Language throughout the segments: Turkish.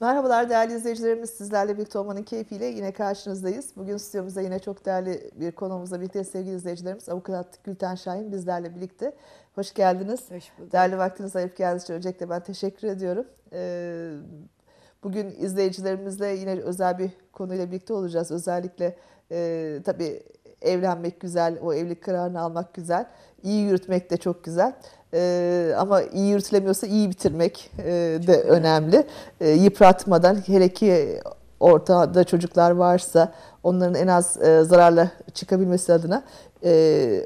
Merhabalar değerli izleyicilerimiz. Sizlerle birlikte olmanın keyfiyle yine karşınızdayız. Bugün stüdyomuzda yine çok değerli bir konuğumuzla birlikte sevgili izleyicilerimiz Avukat Gülten Şahin bizlerle birlikte. Hoş geldiniz. Hoş bulduk. Değerli vaktiniz ayırıp geldiğiniz için öncelikle ben teşekkür ediyorum. Ee, bugün izleyicilerimizle yine özel bir konuyla birlikte olacağız. Özellikle e, tabii evlenmek güzel, o evlilik kararını almak güzel, iyi yürütmek de çok güzel. Ee, ama iyi yürütülemiyorsa iyi bitirmek e, de çok önemli. E, yıpratmadan hele ki ortada çocuklar varsa onların en az e, zararla çıkabilmesi adına e,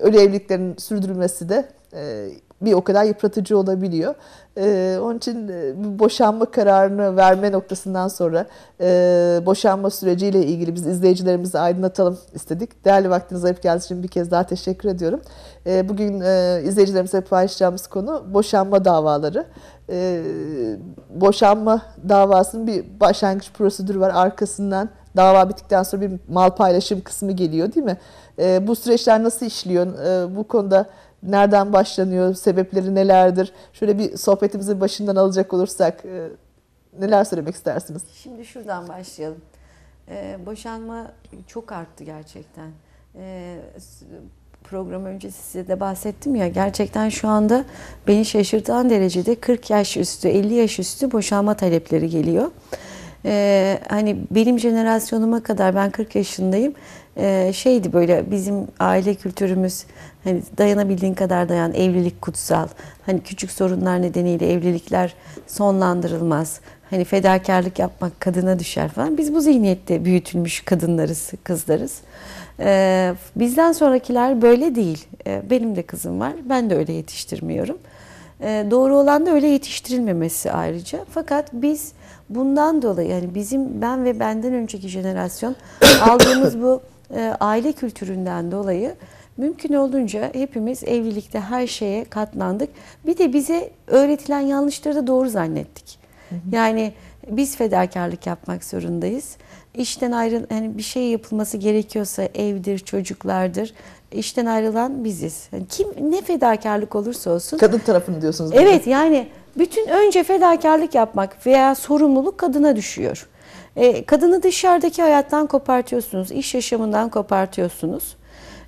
ölü evliliklerin sürdürülmesi de e, bir o kadar yıpratıcı olabiliyor. Ee, onun için e, boşanma kararını verme noktasından sonra e, boşanma süreciyle ilgili biz izleyicilerimizi aydınlatalım istedik. Değerli vaktiniz ayıp geldiğiniz için bir kez daha teşekkür ediyorum. E, bugün e, izleyicilerimize paylaşacağımız konu boşanma davaları. E, boşanma davasının bir başlangıç prosedürü var arkasından dava bittikten sonra bir mal paylaşım kısmı geliyor değil mi? E, bu süreçler nasıl işliyor? E, bu konuda nereden başlanıyor, sebepleri nelerdir? Şöyle bir sohbetimizin başından alacak olursak e, neler söylemek istersiniz? Şimdi şuradan başlayalım. E, boşanma çok arttı gerçekten. E, program öncesi size de bahsettim ya gerçekten şu anda beni şaşırtan derecede 40 yaş üstü 50 yaş üstü boşanma talepleri geliyor. Ee, hani benim jenerasyonuma kadar ben 40 yaşındayım ee, şeydi böyle bizim aile kültürümüz hani dayanabildiğin kadar dayan evlilik kutsal. Hani küçük sorunlar nedeniyle evlilikler sonlandırılmaz. Hani fedakarlık yapmak kadına düşer falan. Biz bu zihniyette büyütülmüş kadınlarız, kızlarız. Ee, bizden sonrakiler böyle değil. Ee, benim de kızım var. Ben de öyle yetiştirmiyorum. doğru olan da öyle yetiştirilmemesi ayrıca. Fakat biz bundan dolayı yani bizim ben ve benden önceki jenerasyon aldığımız bu E, aile kültüründen dolayı mümkün olduğunca hepimiz evlilikte her şeye katlandık. Bir de bize öğretilen yanlışları da doğru zannettik. Yani biz fedakarlık yapmak zorundayız. İşten ayrıl hani bir şey yapılması gerekiyorsa evdir, çocuklardır. İşten ayrılan biziz. Yani kim ne fedakarlık olursa olsun. Kadın tarafını diyorsunuz. Evet yani bütün önce fedakarlık yapmak veya sorumluluk kadına düşüyor. E, kadını dışarıdaki hayattan kopartıyorsunuz, iş yaşamından kopartıyorsunuz.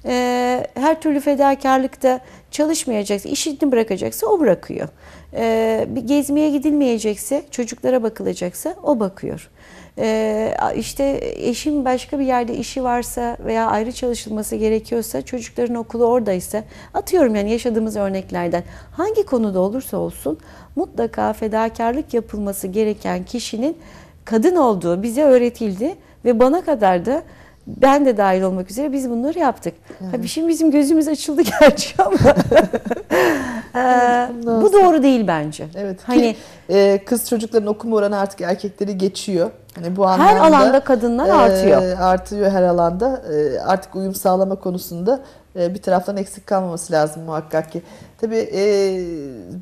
E, her türlü fedakarlıkta çalışmayacaksa, işini bırakacaksa o bırakıyor. E, bir gezmeye gidilmeyecekse, çocuklara bakılacaksa o bakıyor. E, işte eşim başka bir yerde işi varsa veya ayrı çalışılması gerekiyorsa, çocukların okulu oradaysa, atıyorum yani yaşadığımız örneklerden hangi konuda olursa olsun mutlaka fedakarlık yapılması gereken kişinin kadın olduğu bize öğretildi ve bana kadar da ben de dahil olmak üzere biz bunları yaptık. Evet. Tabii şimdi bizim gözümüz açıldı gerçi ama ee, bu doğru değil bence. Evet. Hani ki, e, kız çocukların okuma oranı artık erkekleri geçiyor. Hani bu anlamda her alanda kadınlar e, artıyor. Artıyor her alanda. E, artık uyum sağlama konusunda ee, bir taraftan eksik kalmaması lazım muhakkak ki. Tabii e,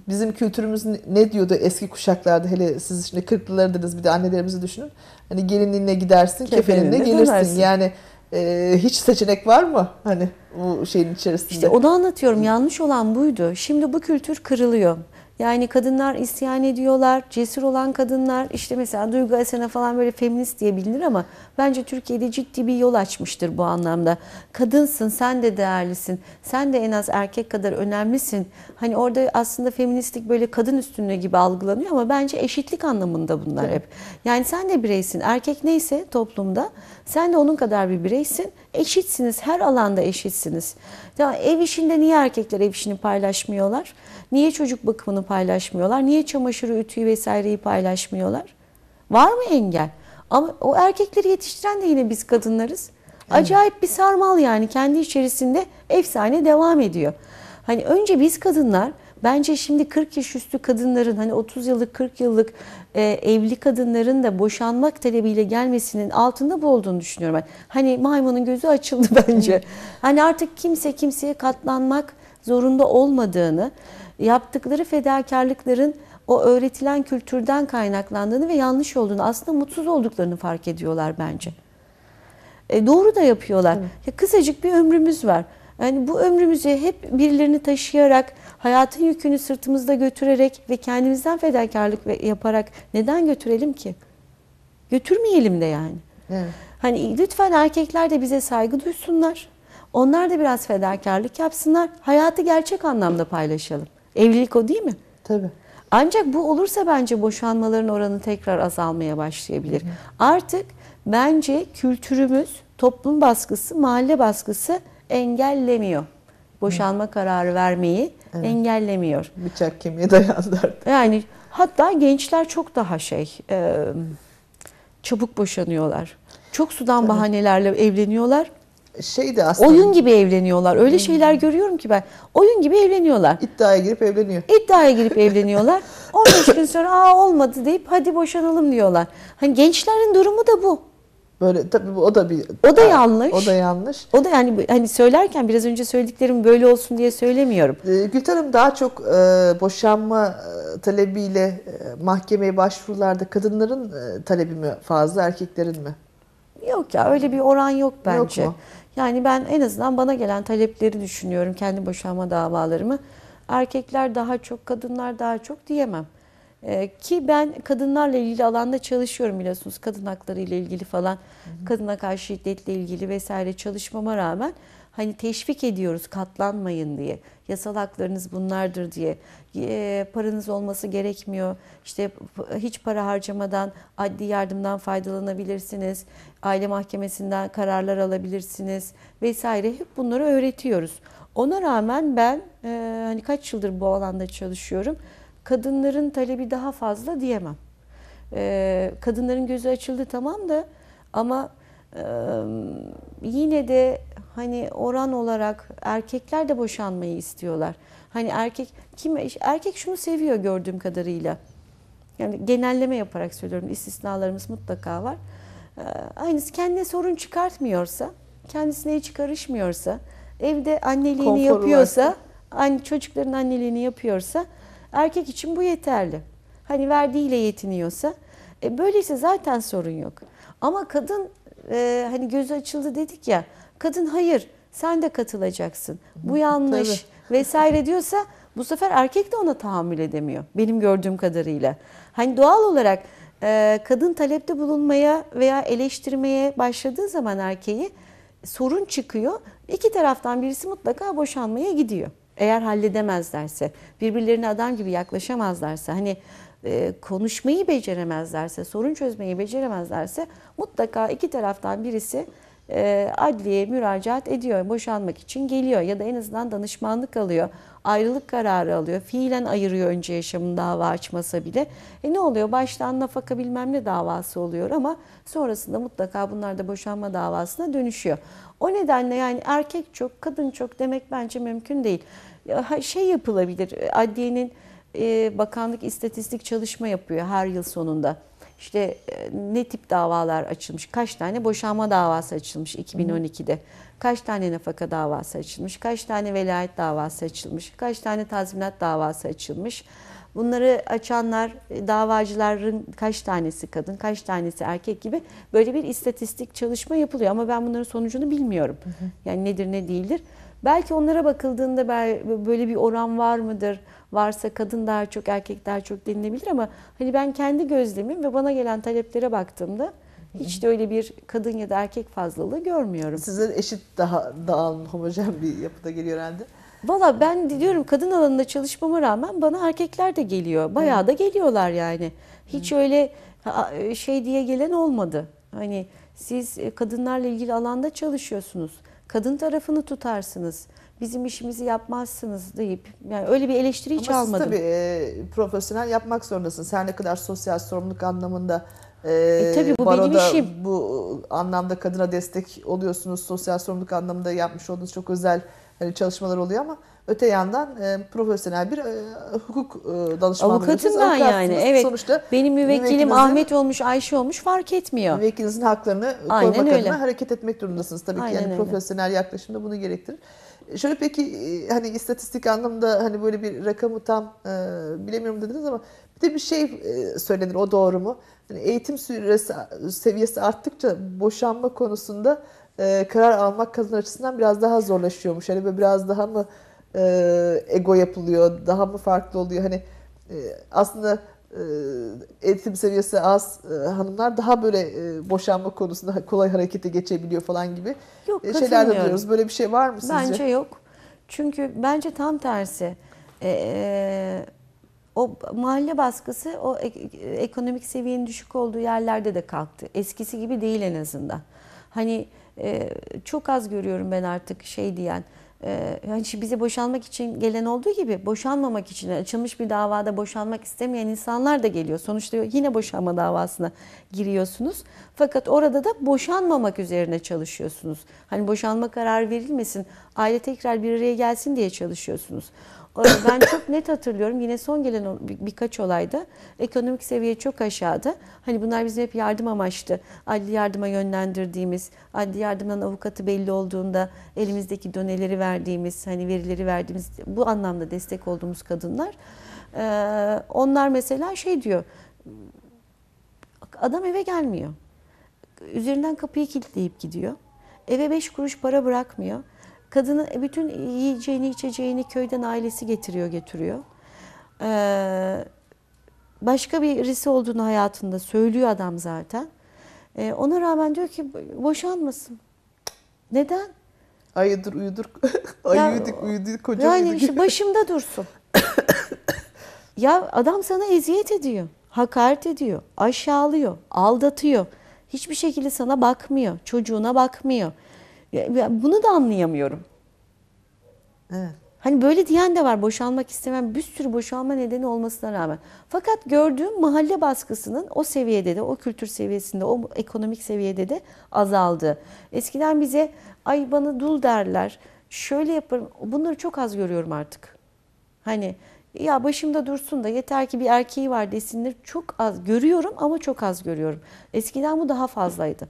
bizim kültürümüz ne diyordu eski kuşaklarda hele siz şimdi 40'lıları dediniz bir de annelerimizi düşünün. Hani gelinliğine gidersin, kefeninle, kefeninle gelirsin. Dönersin. Yani e, hiç seçenek var mı hani bu şeyin içerisinde? İşte onu anlatıyorum. Yanlış olan buydu. Şimdi bu kültür kırılıyor. Yani kadınlar isyan ediyorlar, cesur olan kadınlar işte mesela Duygu Asena falan böyle feminist diye ama bence Türkiye'de ciddi bir yol açmıştır bu anlamda. Kadınsın, sen de değerlisin, sen de en az erkek kadar önemlisin. Hani orada aslında feministlik böyle kadın üstünlüğü gibi algılanıyor ama bence eşitlik anlamında bunlar hep. Yani sen de bireysin, erkek neyse toplumda sen de onun kadar bir bireysin. Eşitsiniz, her alanda eşitsiniz. Ya ev işinde niye erkekler ev işini paylaşmıyorlar? Niye çocuk bakımını paylaşmıyorlar? Niye çamaşırı, ütüyü vesaireyi paylaşmıyorlar? Var mı engel? Ama o erkekleri yetiştiren de yine biz kadınlarız. Acayip bir sarmal yani kendi içerisinde efsane devam ediyor. Hani önce biz kadınlar bence şimdi 40 yaş üstü kadınların hani 30 yıllık 40 yıllık e, evli kadınların da boşanmak talebiyle gelmesinin altında bu olduğunu düşünüyorum ben. Hani maymunun gözü açıldı bence. hani artık kimse kimseye katlanmak zorunda olmadığını yaptıkları fedakarlıkların o öğretilen kültürden kaynaklandığını ve yanlış olduğunu aslında mutsuz olduklarını fark ediyorlar bence. E, doğru da yapıyorlar. Ya, kısacık bir ömrümüz var. Yani bu ömrümüzü hep birilerini taşıyarak, hayatın yükünü sırtımızda götürerek ve kendimizden fedakarlık yaparak neden götürelim ki? Götürmeyelim de yani. Evet. Hani lütfen erkekler de bize saygı duysunlar. Onlar da biraz fedakarlık yapsınlar. Hayatı gerçek anlamda paylaşalım. Evlilik o değil mi? Tabii. Ancak bu olursa bence boşanmaların oranı tekrar azalmaya başlayabilir. Hı. Artık bence kültürümüz, toplum baskısı, mahalle baskısı engellemiyor. Boşanma Hı. kararı vermeyi evet. engellemiyor. Bıçak kemiğe dayandı Yani hatta gençler çok daha şey, çabuk boşanıyorlar. Çok sudan Tabii. bahanelerle evleniyorlar şey aslında... Oyun gibi evleniyorlar. Öyle hmm. şeyler görüyorum ki ben. Oyun gibi evleniyorlar. İddiaya girip evleniyor. İddiaya girip evleniyorlar. 15 gün sonra aa olmadı deyip hadi boşanalım diyorlar. Hani gençlerin durumu da bu. Böyle tabii o da bir O da yanlış. O da yanlış. O da yani hani söylerken biraz önce söylediklerim böyle olsun diye söylemiyorum. Ee, Gülten Hanım daha çok e, boşanma e, talebiyle e, mahkemeye başvurularda kadınların e, talebi mi fazla erkeklerin mi? Yok ya öyle bir oran yok bence. Yok mu? Yani ben en azından bana gelen talepleri düşünüyorum kendi boşanma davalarımı. Erkekler daha çok, kadınlar daha çok diyemem. Ee, ki ben kadınlarla ilgili alanda çalışıyorum biliyorsunuz. Kadın hakları ile ilgili falan, hı hı. kadına karşı şiddetle ilgili vesaire çalışmama rağmen hani teşvik ediyoruz katlanmayın diye. Yasal haklarınız bunlardır diye. E, paranız olması gerekmiyor. İşte hiç para harcamadan adli yardımdan faydalanabilirsiniz. Aile mahkemesinden kararlar alabilirsiniz vesaire. Hep bunları öğretiyoruz. Ona rağmen ben e, hani kaç yıldır bu alanda çalışıyorum. Kadınların talebi daha fazla diyemem. E, kadınların gözü açıldı tamam da ama e, yine de hani oran olarak erkekler de boşanmayı istiyorlar. Hani erkek kim erkek şunu seviyor gördüğüm kadarıyla. Yani genelleme yaparak söylüyorum. İstisnalarımız mutlaka var. Ee, aynısı kendine sorun çıkartmıyorsa, kendisine hiç karışmıyorsa, evde anneliğini Konforu yapıyorsa, varsa. çocukların anneliğini yapıyorsa erkek için bu yeterli. Hani verdiğiyle yetiniyorsa e, böyleyse zaten sorun yok. Ama kadın e, hani gözü açıldı dedik ya kadın hayır sen de katılacaksın. Bu yanlış Tabii. vesaire diyorsa bu sefer erkek de ona tahammül edemiyor. Benim gördüğüm kadarıyla. Hani doğal olarak e, kadın talepte bulunmaya veya eleştirmeye başladığı zaman erkeği sorun çıkıyor. İki taraftan birisi mutlaka boşanmaya gidiyor. Eğer halledemezlerse, birbirlerine adam gibi yaklaşamazlarsa, hani e, konuşmayı beceremezlerse, sorun çözmeyi beceremezlerse mutlaka iki taraftan birisi e, adliyeye müracaat ediyor. Boşanmak için geliyor ya da en azından danışmanlık alıyor. Ayrılık kararı alıyor. Fiilen ayırıyor önce yaşamın dava açmasa bile. E ne oluyor? Baştan nafaka bilmem ne davası oluyor ama sonrasında mutlaka bunlar da boşanma davasına dönüşüyor. O nedenle yani erkek çok, kadın çok demek bence mümkün değil. Şey yapılabilir, adliyenin e, bakanlık istatistik çalışma yapıyor her yıl sonunda işte e, ne tip davalar açılmış, kaç tane boşanma davası açılmış 2012'de, kaç tane nafaka davası açılmış, kaç tane velayet davası açılmış, kaç tane tazminat davası açılmış. Bunları açanlar, e, davacıların kaç tanesi kadın, kaç tanesi erkek gibi böyle bir istatistik çalışma yapılıyor. Ama ben bunların sonucunu bilmiyorum. Yani nedir ne değildir. Belki onlara bakıldığında böyle bir oran var mıdır? varsa kadın daha çok erkek daha çok denilebilir ama hani ben kendi gözlemim ve bana gelen taleplere baktığımda hiç de öyle bir kadın ya da erkek fazlalığı görmüyorum. Size eşit daha daha homojen bir yapıda geliyor herhalde. Valla ben diyorum kadın alanında çalışmama rağmen bana erkekler de geliyor. Bayağı da geliyorlar yani. Hiç öyle şey diye gelen olmadı. Hani siz e, kadınlarla ilgili alanda çalışıyorsunuz. Kadın tarafını tutarsınız bizim işimizi yapmazsınız deyip yani öyle bir eleştiri hiç Ama almadım. Ama tabii e, profesyonel yapmak zorundasınız. Sen ne kadar sosyal sorumluluk anlamında e, e, tabii bu baroda, benim işim. Bu anlamda kadına destek oluyorsunuz. Sosyal sorumluluk anlamında yapmış olduğunuz çok özel hani çalışmalar oluyor ama öte yandan e, profesyonel bir e, hukuk e, danışmanlığı. Avukatım ben yani. Evet. Sonuçta benim müvekkilim Ahmet olmuş, Ayşe olmuş fark etmiyor. Müvekkilinizin haklarını Aynen korumak öyle. adına hareket etmek durumundasınız. Tabii Aynen ki yani öyle. profesyonel yaklaşımda bunu gerektirir. Şöyle peki e, hani istatistik anlamda hani böyle bir rakamı tam e, bilemiyorum dediniz ama bir de bir şey e, söylenir o doğru mu? Hani eğitim süresi seviyesi arttıkça boşanma konusunda e, karar almak kadın açısından biraz daha zorlaşıyormuş. Hani böyle biraz daha mı e, ego yapılıyor, daha mı farklı oluyor? Hani e, aslında ee, eğitim seviyesi az e, hanımlar daha böyle e, boşanma konusunda kolay harekete geçebiliyor falan gibi yok, e, şeyler diyoruz Böyle bir şey var mı sizce? Bence yok. Çünkü bence tam tersi. Ee, o mahalle baskısı o ekonomik seviyenin düşük olduğu yerlerde de kalktı. Eskisi gibi değil en azından. Hani çok az görüyorum ben artık şey diyen ee, yani bizi boşanmak için gelen olduğu gibi boşanmamak için açılmış bir davada boşanmak istemeyen insanlar da geliyor. Sonuçta yine boşanma davasına giriyorsunuz. Fakat orada da boşanmamak üzerine çalışıyorsunuz. Hani boşanma kararı verilmesin, aile tekrar bir araya gelsin diye çalışıyorsunuz. Ee, ben çok net hatırlıyorum yine son gelen birkaç olayda ekonomik seviye çok aşağıda. Hani bunlar bizim hep yardım amaçtı. Adli yardıma yönlendirdiğimiz, adli yardımdan avukatı belli olduğunda elimizdeki döneleri verdiğimiz, hani verileri verdiğimiz bu anlamda destek olduğumuz kadınlar. Ee, onlar mesela şey diyor, adam eve gelmiyor. Üzerinden kapıyı kilitleyip gidiyor. Eve beş kuruş para bırakmıyor. Kadını e, bütün yiyeceğini içeceğini köyden ailesi getiriyor getiriyor. Ee, başka birisi olduğunu hayatında söylüyor adam zaten. Ee, ona rağmen diyor ki boşanmasın. Neden? Ayıdır uyudur. Ayıydık uyudu koca Yani uyuduk. işte başımda dursun. ya adam sana eziyet ediyor. Hakaret ediyor. Aşağılıyor. Aldatıyor. Hiçbir şekilde sana bakmıyor. Çocuğuna bakmıyor bunu da anlayamıyorum. Evet. Hani böyle diyen de var boşanmak istemem bir sürü boşanma nedeni olmasına rağmen. Fakat gördüğüm mahalle baskısının o seviyede de o kültür seviyesinde o ekonomik seviyede de azaldı. Eskiden bize ay bana dul derler şöyle yaparım bunları çok az görüyorum artık. Hani ya başımda dursun da yeter ki bir erkeği var desinler çok az görüyorum ama çok az görüyorum. Eskiden bu daha fazlaydı.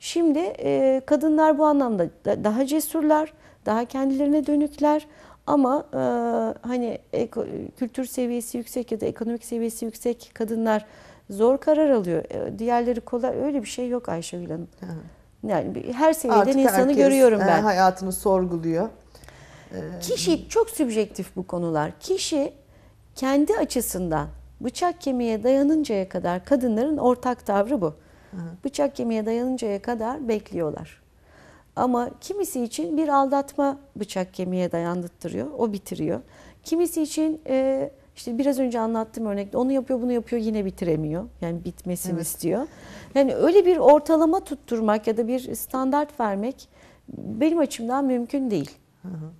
Şimdi e, kadınlar bu anlamda da, daha cesurlar, daha kendilerine dönükler ama e, hani eko, kültür seviyesi yüksek ya da ekonomik seviyesi yüksek kadınlar zor karar alıyor. E, diğerleri kolay öyle bir şey yok Ayşe Hanım. Yani her seviyeden insanı görüyorum e, ben. Hayatını sorguluyor. Ee, Kişi çok sübjektif bu konular. Kişi kendi açısından bıçak kemiğe dayanıncaya kadar kadınların ortak tavrı bu hı. bıçak kemiğe dayanıncaya kadar bekliyorlar. Ama kimisi için bir aldatma bıçak kemiğe dayandırtırıyor, o bitiriyor. Kimisi için e, işte biraz önce anlattığım örnekte onu yapıyor bunu yapıyor yine bitiremiyor. Yani bitmesini evet. istiyor. Yani öyle bir ortalama tutturmak ya da bir standart vermek benim açımdan mümkün değil. Hı hı.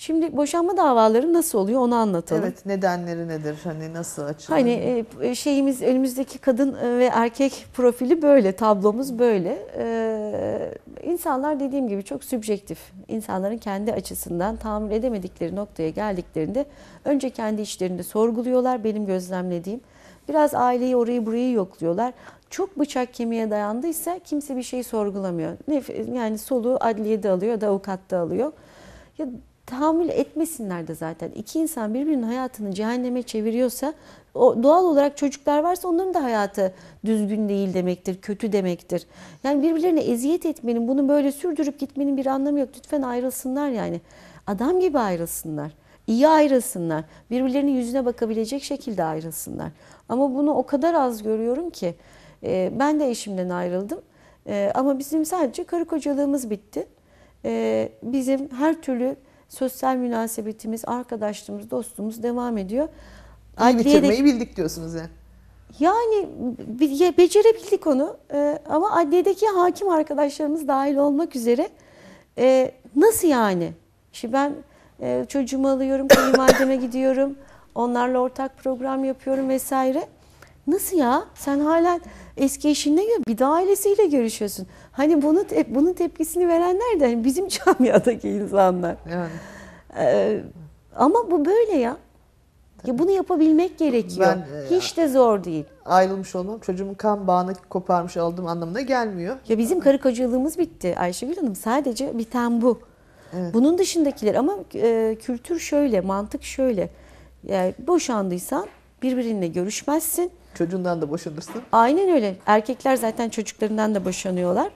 Şimdi boşanma davaları nasıl oluyor onu anlatalım. Evet nedenleri nedir hani nasıl açılıyor? Hani e, e, şeyimiz önümüzdeki kadın e, ve erkek profili böyle tablomuz böyle. İnsanlar dediğim gibi çok sübjektif. İnsanların kendi açısından tahammül edemedikleri noktaya geldiklerinde önce kendi içlerinde sorguluyorlar benim gözlemlediğim. Biraz aileyi orayı burayı yokluyorlar. Çok bıçak kemiğe dayandıysa kimse bir şey sorgulamıyor. Yani soluğu adliyede alıyor da avukatta alıyor. Ya tahammül etmesinler de zaten. İki insan birbirinin hayatını cehenneme çeviriyorsa o doğal olarak çocuklar varsa onların da hayatı düzgün değil demektir, kötü demektir. Yani birbirlerine eziyet etmenin, bunu böyle sürdürüp gitmenin bir anlamı yok. Lütfen ayrılsınlar yani. Adam gibi ayrılsınlar. İyi ayrılsınlar. Birbirlerinin yüzüne bakabilecek şekilde ayrılsınlar. Ama bunu o kadar az görüyorum ki. E, ben de eşimden ayrıldım. E, ama bizim sadece karı kocalığımız bitti. E, bizim her türlü sosyal münasebetimiz, arkadaşlığımız, dostluğumuz devam ediyor. İyi Adliye bitirmeyi de... bildik diyorsunuz yani. Yani becerebildik onu ee, ama adliyedeki hakim arkadaşlarımız dahil olmak üzere e, nasıl yani? İşte ben e, çocuğumu alıyorum, kayınvalideme gidiyorum, onlarla ortak program yapıyorum vesaire. Nasıl ya? Sen hala eski eşinle bir de ailesiyle görüşüyorsun. Hani bunu tep bunun tepkisini verenler de hani bizim camiadaki insanlar. Yani. Ee, ama bu böyle ya. Ya bunu yapabilmek gerekiyor. Ben, e, Hiç de zor değil. Ayrılmış olmam çocuğumun kan bağını koparmış olduğum anlamına gelmiyor. Ya bizim karı kocalığımız bitti Ayşegül Hanım. Sadece biten bu. Evet. Bunun dışındakiler ama e, kültür şöyle, mantık şöyle. Yani boşandıysan birbirinle görüşmezsin. Çocuğundan da boşanırsın. Aynen öyle. Erkekler zaten çocuklarından da boşanıyorlar.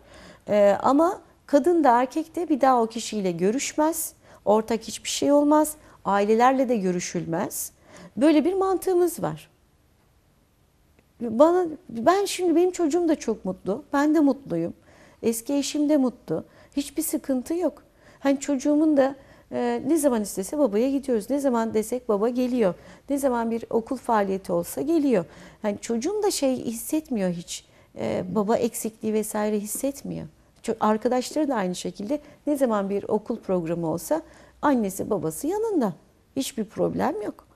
E, ama kadın da erkek de bir daha o kişiyle görüşmez. Ortak hiçbir şey olmaz. Ailelerle de görüşülmez. Böyle bir mantığımız var. Bana ben şimdi benim çocuğum da çok mutlu. Ben de mutluyum. Eski eşim de mutlu. Hiçbir sıkıntı yok. Hani çocuğumun da e, ne zaman istese babaya gidiyoruz. Ne zaman desek baba geliyor. Ne zaman bir okul faaliyeti olsa geliyor. Hani çocuğum da şey hissetmiyor hiç e, baba eksikliği vesaire hissetmiyor. Çok arkadaşları da aynı şekilde ne zaman bir okul programı olsa annesi babası yanında. Hiçbir problem yok.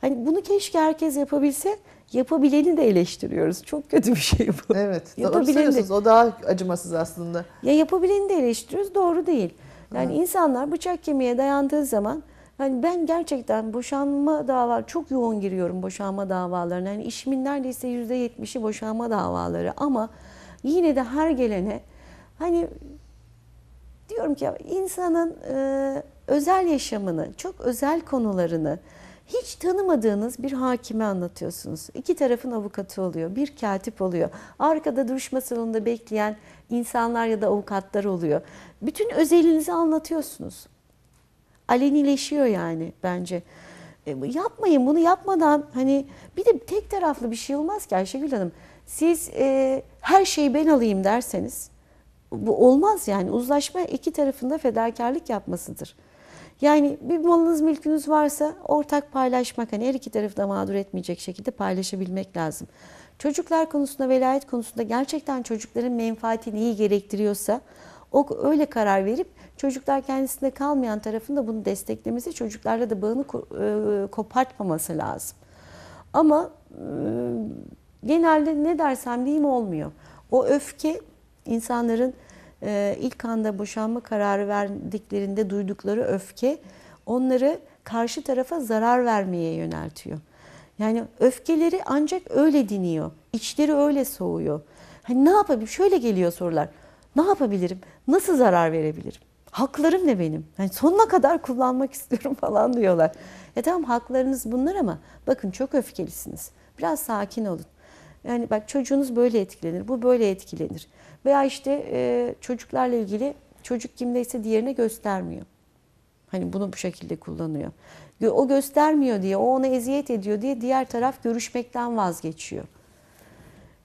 Hani bunu keşke herkes yapabilse yapabileni de eleştiriyoruz. Çok kötü bir şey bu. Evet. Yapabileni de, o daha acımasız aslında. Ya yapabileni de eleştiriyoruz doğru değil. Yani Hı. insanlar bıçak kemiğe dayandığı zaman yani ben gerçekten boşanma dava çok yoğun giriyorum boşanma davalarına. Yani işimin neredeyse yüzde yetmişi boşanma davaları ama yine de her gelene hani diyorum ki insanın e, özel yaşamını, çok özel konularını hiç tanımadığınız bir hakime anlatıyorsunuz. İki tarafın avukatı oluyor, bir katip oluyor. Arkada duruşma salonunda bekleyen insanlar ya da avukatlar oluyor. Bütün özelinizi anlatıyorsunuz alenileşiyor yani bence. E, yapmayın bunu yapmadan hani bir de tek taraflı bir şey olmaz ki Ayşegül Hanım. Siz e, her şeyi ben alayım derseniz bu olmaz yani uzlaşma iki tarafında fedakarlık yapmasıdır. Yani bir malınız mülkünüz varsa ortak paylaşmak hani her iki tarafı da mağdur etmeyecek şekilde paylaşabilmek lazım. Çocuklar konusunda velayet konusunda gerçekten çocukların menfaati neyi gerektiriyorsa o öyle karar verip çocuklar kendisinde kalmayan tarafında bunu desteklemesi, çocuklarla da bağını e, kopartmaması lazım. Ama e, genelde ne dersem diyeyim olmuyor. O öfke insanların e, ilk anda boşanma kararı verdiklerinde duydukları öfke onları karşı tarafa zarar vermeye yöneltiyor. Yani öfkeleri ancak öyle diniyor. İçleri öyle soğuyor. Hani ne yapabilirim? Şöyle geliyor sorular. Ne yapabilirim? Nasıl zarar verebilirim? Haklarım ne benim? Yani sonuna kadar kullanmak istiyorum falan diyorlar. Ya e tamam haklarınız bunlar ama bakın çok öfkelisiniz. Biraz sakin olun. Yani bak çocuğunuz böyle etkilenir, bu böyle etkilenir. Veya işte e, çocuklarla ilgili çocuk kimdeyse diğerine göstermiyor. Hani bunu bu şekilde kullanıyor. O göstermiyor diye, o ona eziyet ediyor diye diğer taraf görüşmekten vazgeçiyor.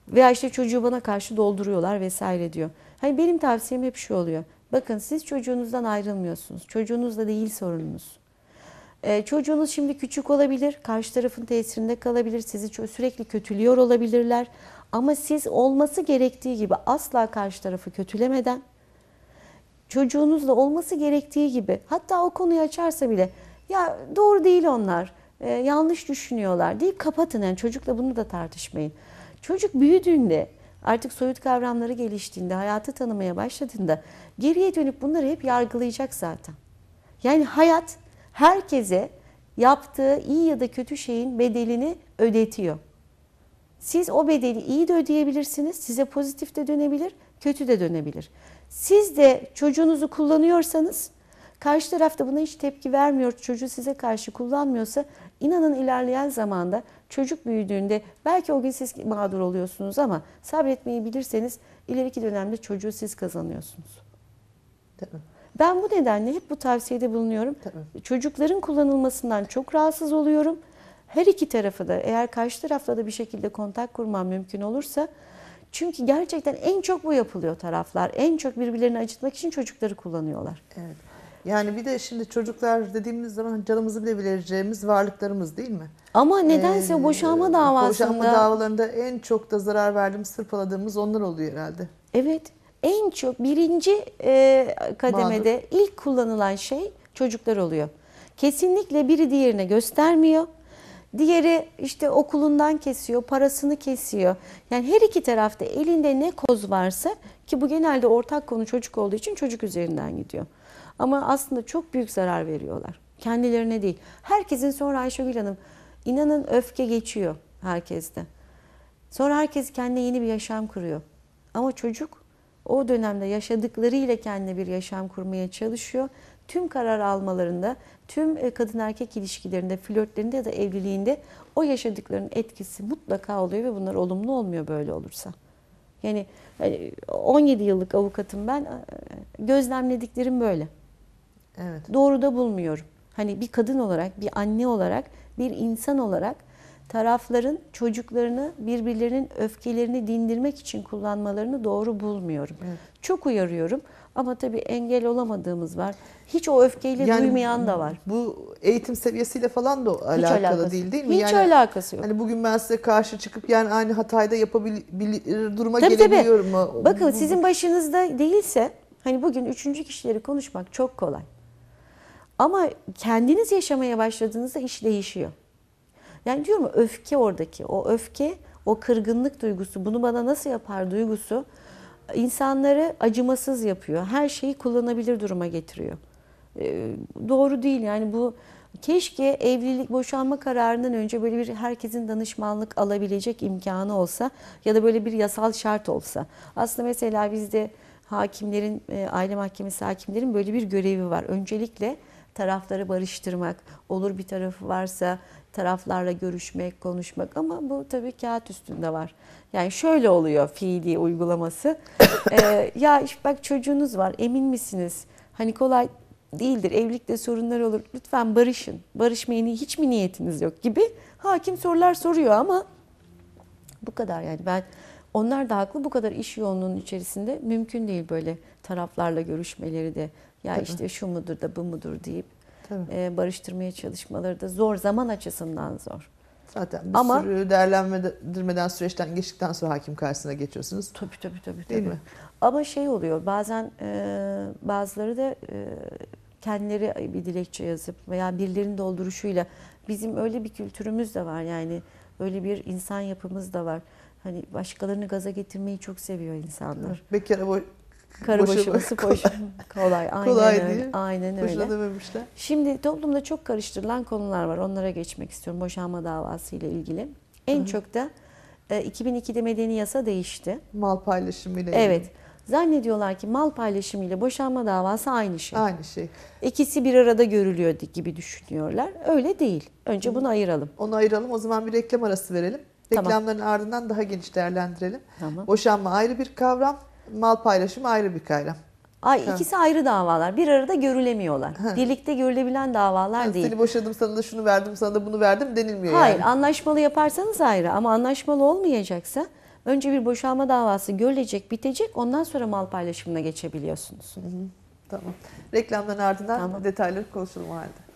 Veya işte çocuğu bana karşı dolduruyorlar vesaire diyor. Hani benim tavsiyem hep şu oluyor. Bakın siz çocuğunuzdan ayrılmıyorsunuz. Çocuğunuzla değil sorununuz. Ee, çocuğunuz şimdi küçük olabilir, karşı tarafın tesirinde kalabilir, sizi sürekli kötülüyor olabilirler. Ama siz olması gerektiği gibi asla karşı tarafı kötülemeden, çocuğunuzla olması gerektiği gibi, hatta o konuyu açarsa bile ya doğru değil onlar, e, yanlış düşünüyorlar deyip kapatın. Yani çocukla bunu da tartışmayın. Çocuk büyüdüğünde artık soyut kavramları geliştiğinde, hayatı tanımaya başladığında geriye dönüp bunları hep yargılayacak zaten. Yani hayat herkese yaptığı iyi ya da kötü şeyin bedelini ödetiyor. Siz o bedeli iyi de ödeyebilirsiniz, size pozitif de dönebilir, kötü de dönebilir. Siz de çocuğunuzu kullanıyorsanız Karşı tarafta buna hiç tepki vermiyor, çocuğu size karşı kullanmıyorsa inanın ilerleyen zamanda çocuk büyüdüğünde belki o gün siz mağdur oluyorsunuz ama sabretmeyi bilirseniz ileriki dönemde çocuğu siz kazanıyorsunuz. Tabii. Ben bu nedenle hep bu tavsiyede bulunuyorum. Tabii. Çocukların kullanılmasından çok rahatsız oluyorum. Her iki tarafı da eğer karşı tarafla da bir şekilde kontak kurmam mümkün olursa çünkü gerçekten en çok bu yapılıyor taraflar. En çok birbirlerini acıtmak için çocukları kullanıyorlar. Evet. Yani bir de şimdi çocuklar dediğimiz zaman canımızı bile vereceğimiz varlıklarımız değil mi? Ama ee, nedense ee, boşanma e, davasında... Boşanma davalarında en çok da zarar verdiğimiz, sırpaladığımız onlar oluyor herhalde. Evet. En çok birinci e, kademede Mağdur. ilk kullanılan şey çocuklar oluyor. Kesinlikle biri diğerine göstermiyor. Diğeri işte okulundan kesiyor, parasını kesiyor. Yani her iki tarafta elinde ne koz varsa ki bu genelde ortak konu çocuk olduğu için çocuk üzerinden gidiyor. Ama aslında çok büyük zarar veriyorlar. Kendilerine değil. Herkesin sonra Ayşegül Hanım inanın öfke geçiyor herkeste. Sonra herkes kendine yeni bir yaşam kuruyor. Ama çocuk o dönemde yaşadıklarıyla kendine bir yaşam kurmaya çalışıyor. Tüm karar almalarında, tüm e, kadın erkek ilişkilerinde, flörtlerinde ya da evliliğinde o yaşadıkların etkisi mutlaka oluyor ve bunlar olumlu olmuyor böyle olursa. Yani 17 e, yıllık avukatım ben e, gözlemlediklerim böyle. Evet. Doğru da bulmuyorum. Hani bir kadın olarak, bir anne olarak, bir insan olarak tarafların çocuklarını birbirlerinin öfkelerini dindirmek için kullanmalarını doğru bulmuyorum. Evet. Çok uyarıyorum ama tabii engel olamadığımız var. Hiç o öfkeyle yani, duymayan da var. Bu eğitim seviyesiyle falan da alakalı, alakası. değil değil mi? Hiç yani, alakası yok. Hani bugün ben size karşı çıkıp yani aynı hatayda yapabilir duruma tabii, gelebiliyorum tabii. Bakın bu, sizin başınızda değilse hani bugün üçüncü kişileri konuşmak çok kolay. Ama kendiniz yaşamaya başladığınızda iş değişiyor. Yani diyorum öfke oradaki. O öfke, o kırgınlık duygusu, bunu bana nasıl yapar duygusu insanları acımasız yapıyor. Her şeyi kullanabilir duruma getiriyor. Ee, doğru değil yani bu keşke evlilik boşanma kararından önce böyle bir herkesin danışmanlık alabilecek imkanı olsa ya da böyle bir yasal şart olsa. Aslında mesela bizde hakimlerin, e, aile mahkemesi hakimlerin böyle bir görevi var. Öncelikle tarafları barıştırmak, olur bir tarafı varsa taraflarla görüşmek, konuşmak ama bu tabii kağıt üstünde var. Yani şöyle oluyor fiili uygulaması. ee, ya işte bak çocuğunuz var emin misiniz? Hani kolay değildir. Evlilikte sorunlar olur. Lütfen barışın. Barışmaya hiç mi niyetiniz yok gibi hakim sorular soruyor ama bu kadar yani ben onlar da haklı. Bu kadar iş yoğunluğunun içerisinde mümkün değil böyle taraflarla görüşmeleri de ya Tabii. işte şu mudur da bu mudur deyip e, barıştırmaya çalışmaları da zor. Zaman açısından zor. Zaten bir Ama, sürü değerlendirmeden süreçten geçtikten sonra hakim karşısına geçiyorsunuz. Tabii tabii tabii. Değil tabii. mi? Ama şey oluyor bazen e, bazıları da e, kendileri bir dilekçe yazıp veya birilerinin dolduruşuyla bizim öyle bir kültürümüz de var yani öyle bir insan yapımız da var. Hani başkalarını gaza getirmeyi çok seviyor insanlar. Bekara Karabaşı başı boş. Kolay. Aynen Kolay öyle. değil. Aynen öyle. Boşanamemişler. Şimdi toplumda çok karıştırılan konular var. Onlara geçmek istiyorum. Boşanma davası ile ilgili. En Hı-hı. çok da 2002'de e, medeni yasa değişti. Mal paylaşımı ile Evet. Zannediyorlar ki mal paylaşımı ile boşanma davası aynı şey. Aynı şey. İkisi bir arada görülüyor gibi düşünüyorlar. Öyle değil. Önce Hı-hı. bunu ayıralım. Onu ayıralım. O zaman bir reklam arası verelim. Reklamların tamam. ardından daha geniş değerlendirelim. Tamam. Boşanma ayrı bir kavram mal paylaşımı ayrı bir kayram. Ay ha. ikisi ayrı davalar. Bir arada görülemiyorlar. Ha. Birlikte görülebilen davalar ha, değil. Seni boşadım sana da şunu verdim sana da bunu verdim denilmiyor Hayır yani. anlaşmalı yaparsanız ayrı ama anlaşmalı olmayacaksa önce bir boşalma davası görülecek bitecek ondan sonra mal paylaşımına geçebiliyorsunuz. Hı hı. Tamam. Reklamdan ardından tamam. detayları konuşalım halde.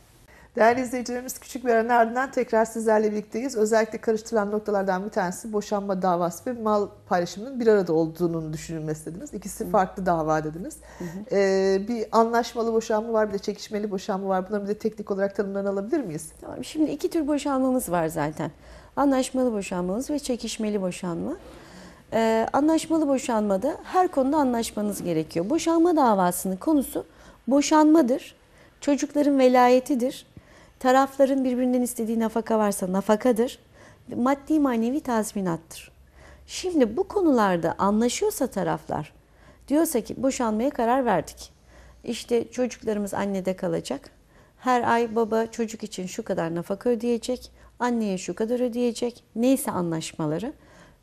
Değerli izleyicilerimiz küçük bir aranın ardından tekrar sizlerle birlikteyiz. Özellikle karıştırılan noktalardan bir tanesi boşanma davası ve mal paylaşımının bir arada olduğunun düşünülmesi dediniz. İkisi farklı dava dediniz. Hı hı. Ee, bir anlaşmalı boşanma var bir de çekişmeli boşanma var. Bunların bir de teknik olarak tanımlarını alabilir miyiz? Tamam şimdi iki tür boşanmamız var zaten. Anlaşmalı boşanmamız ve çekişmeli boşanma. Ee, anlaşmalı boşanmada her konuda anlaşmanız gerekiyor. Boşanma davasının konusu boşanmadır. Çocukların velayetidir Tarafların birbirinden istediği nafaka varsa nafakadır. Maddi manevi tazminattır. Şimdi bu konularda anlaşıyorsa taraflar diyorsa ki boşanmaya karar verdik. İşte çocuklarımız annede kalacak. Her ay baba çocuk için şu kadar nafaka ödeyecek. Anneye şu kadar ödeyecek. Neyse anlaşmaları.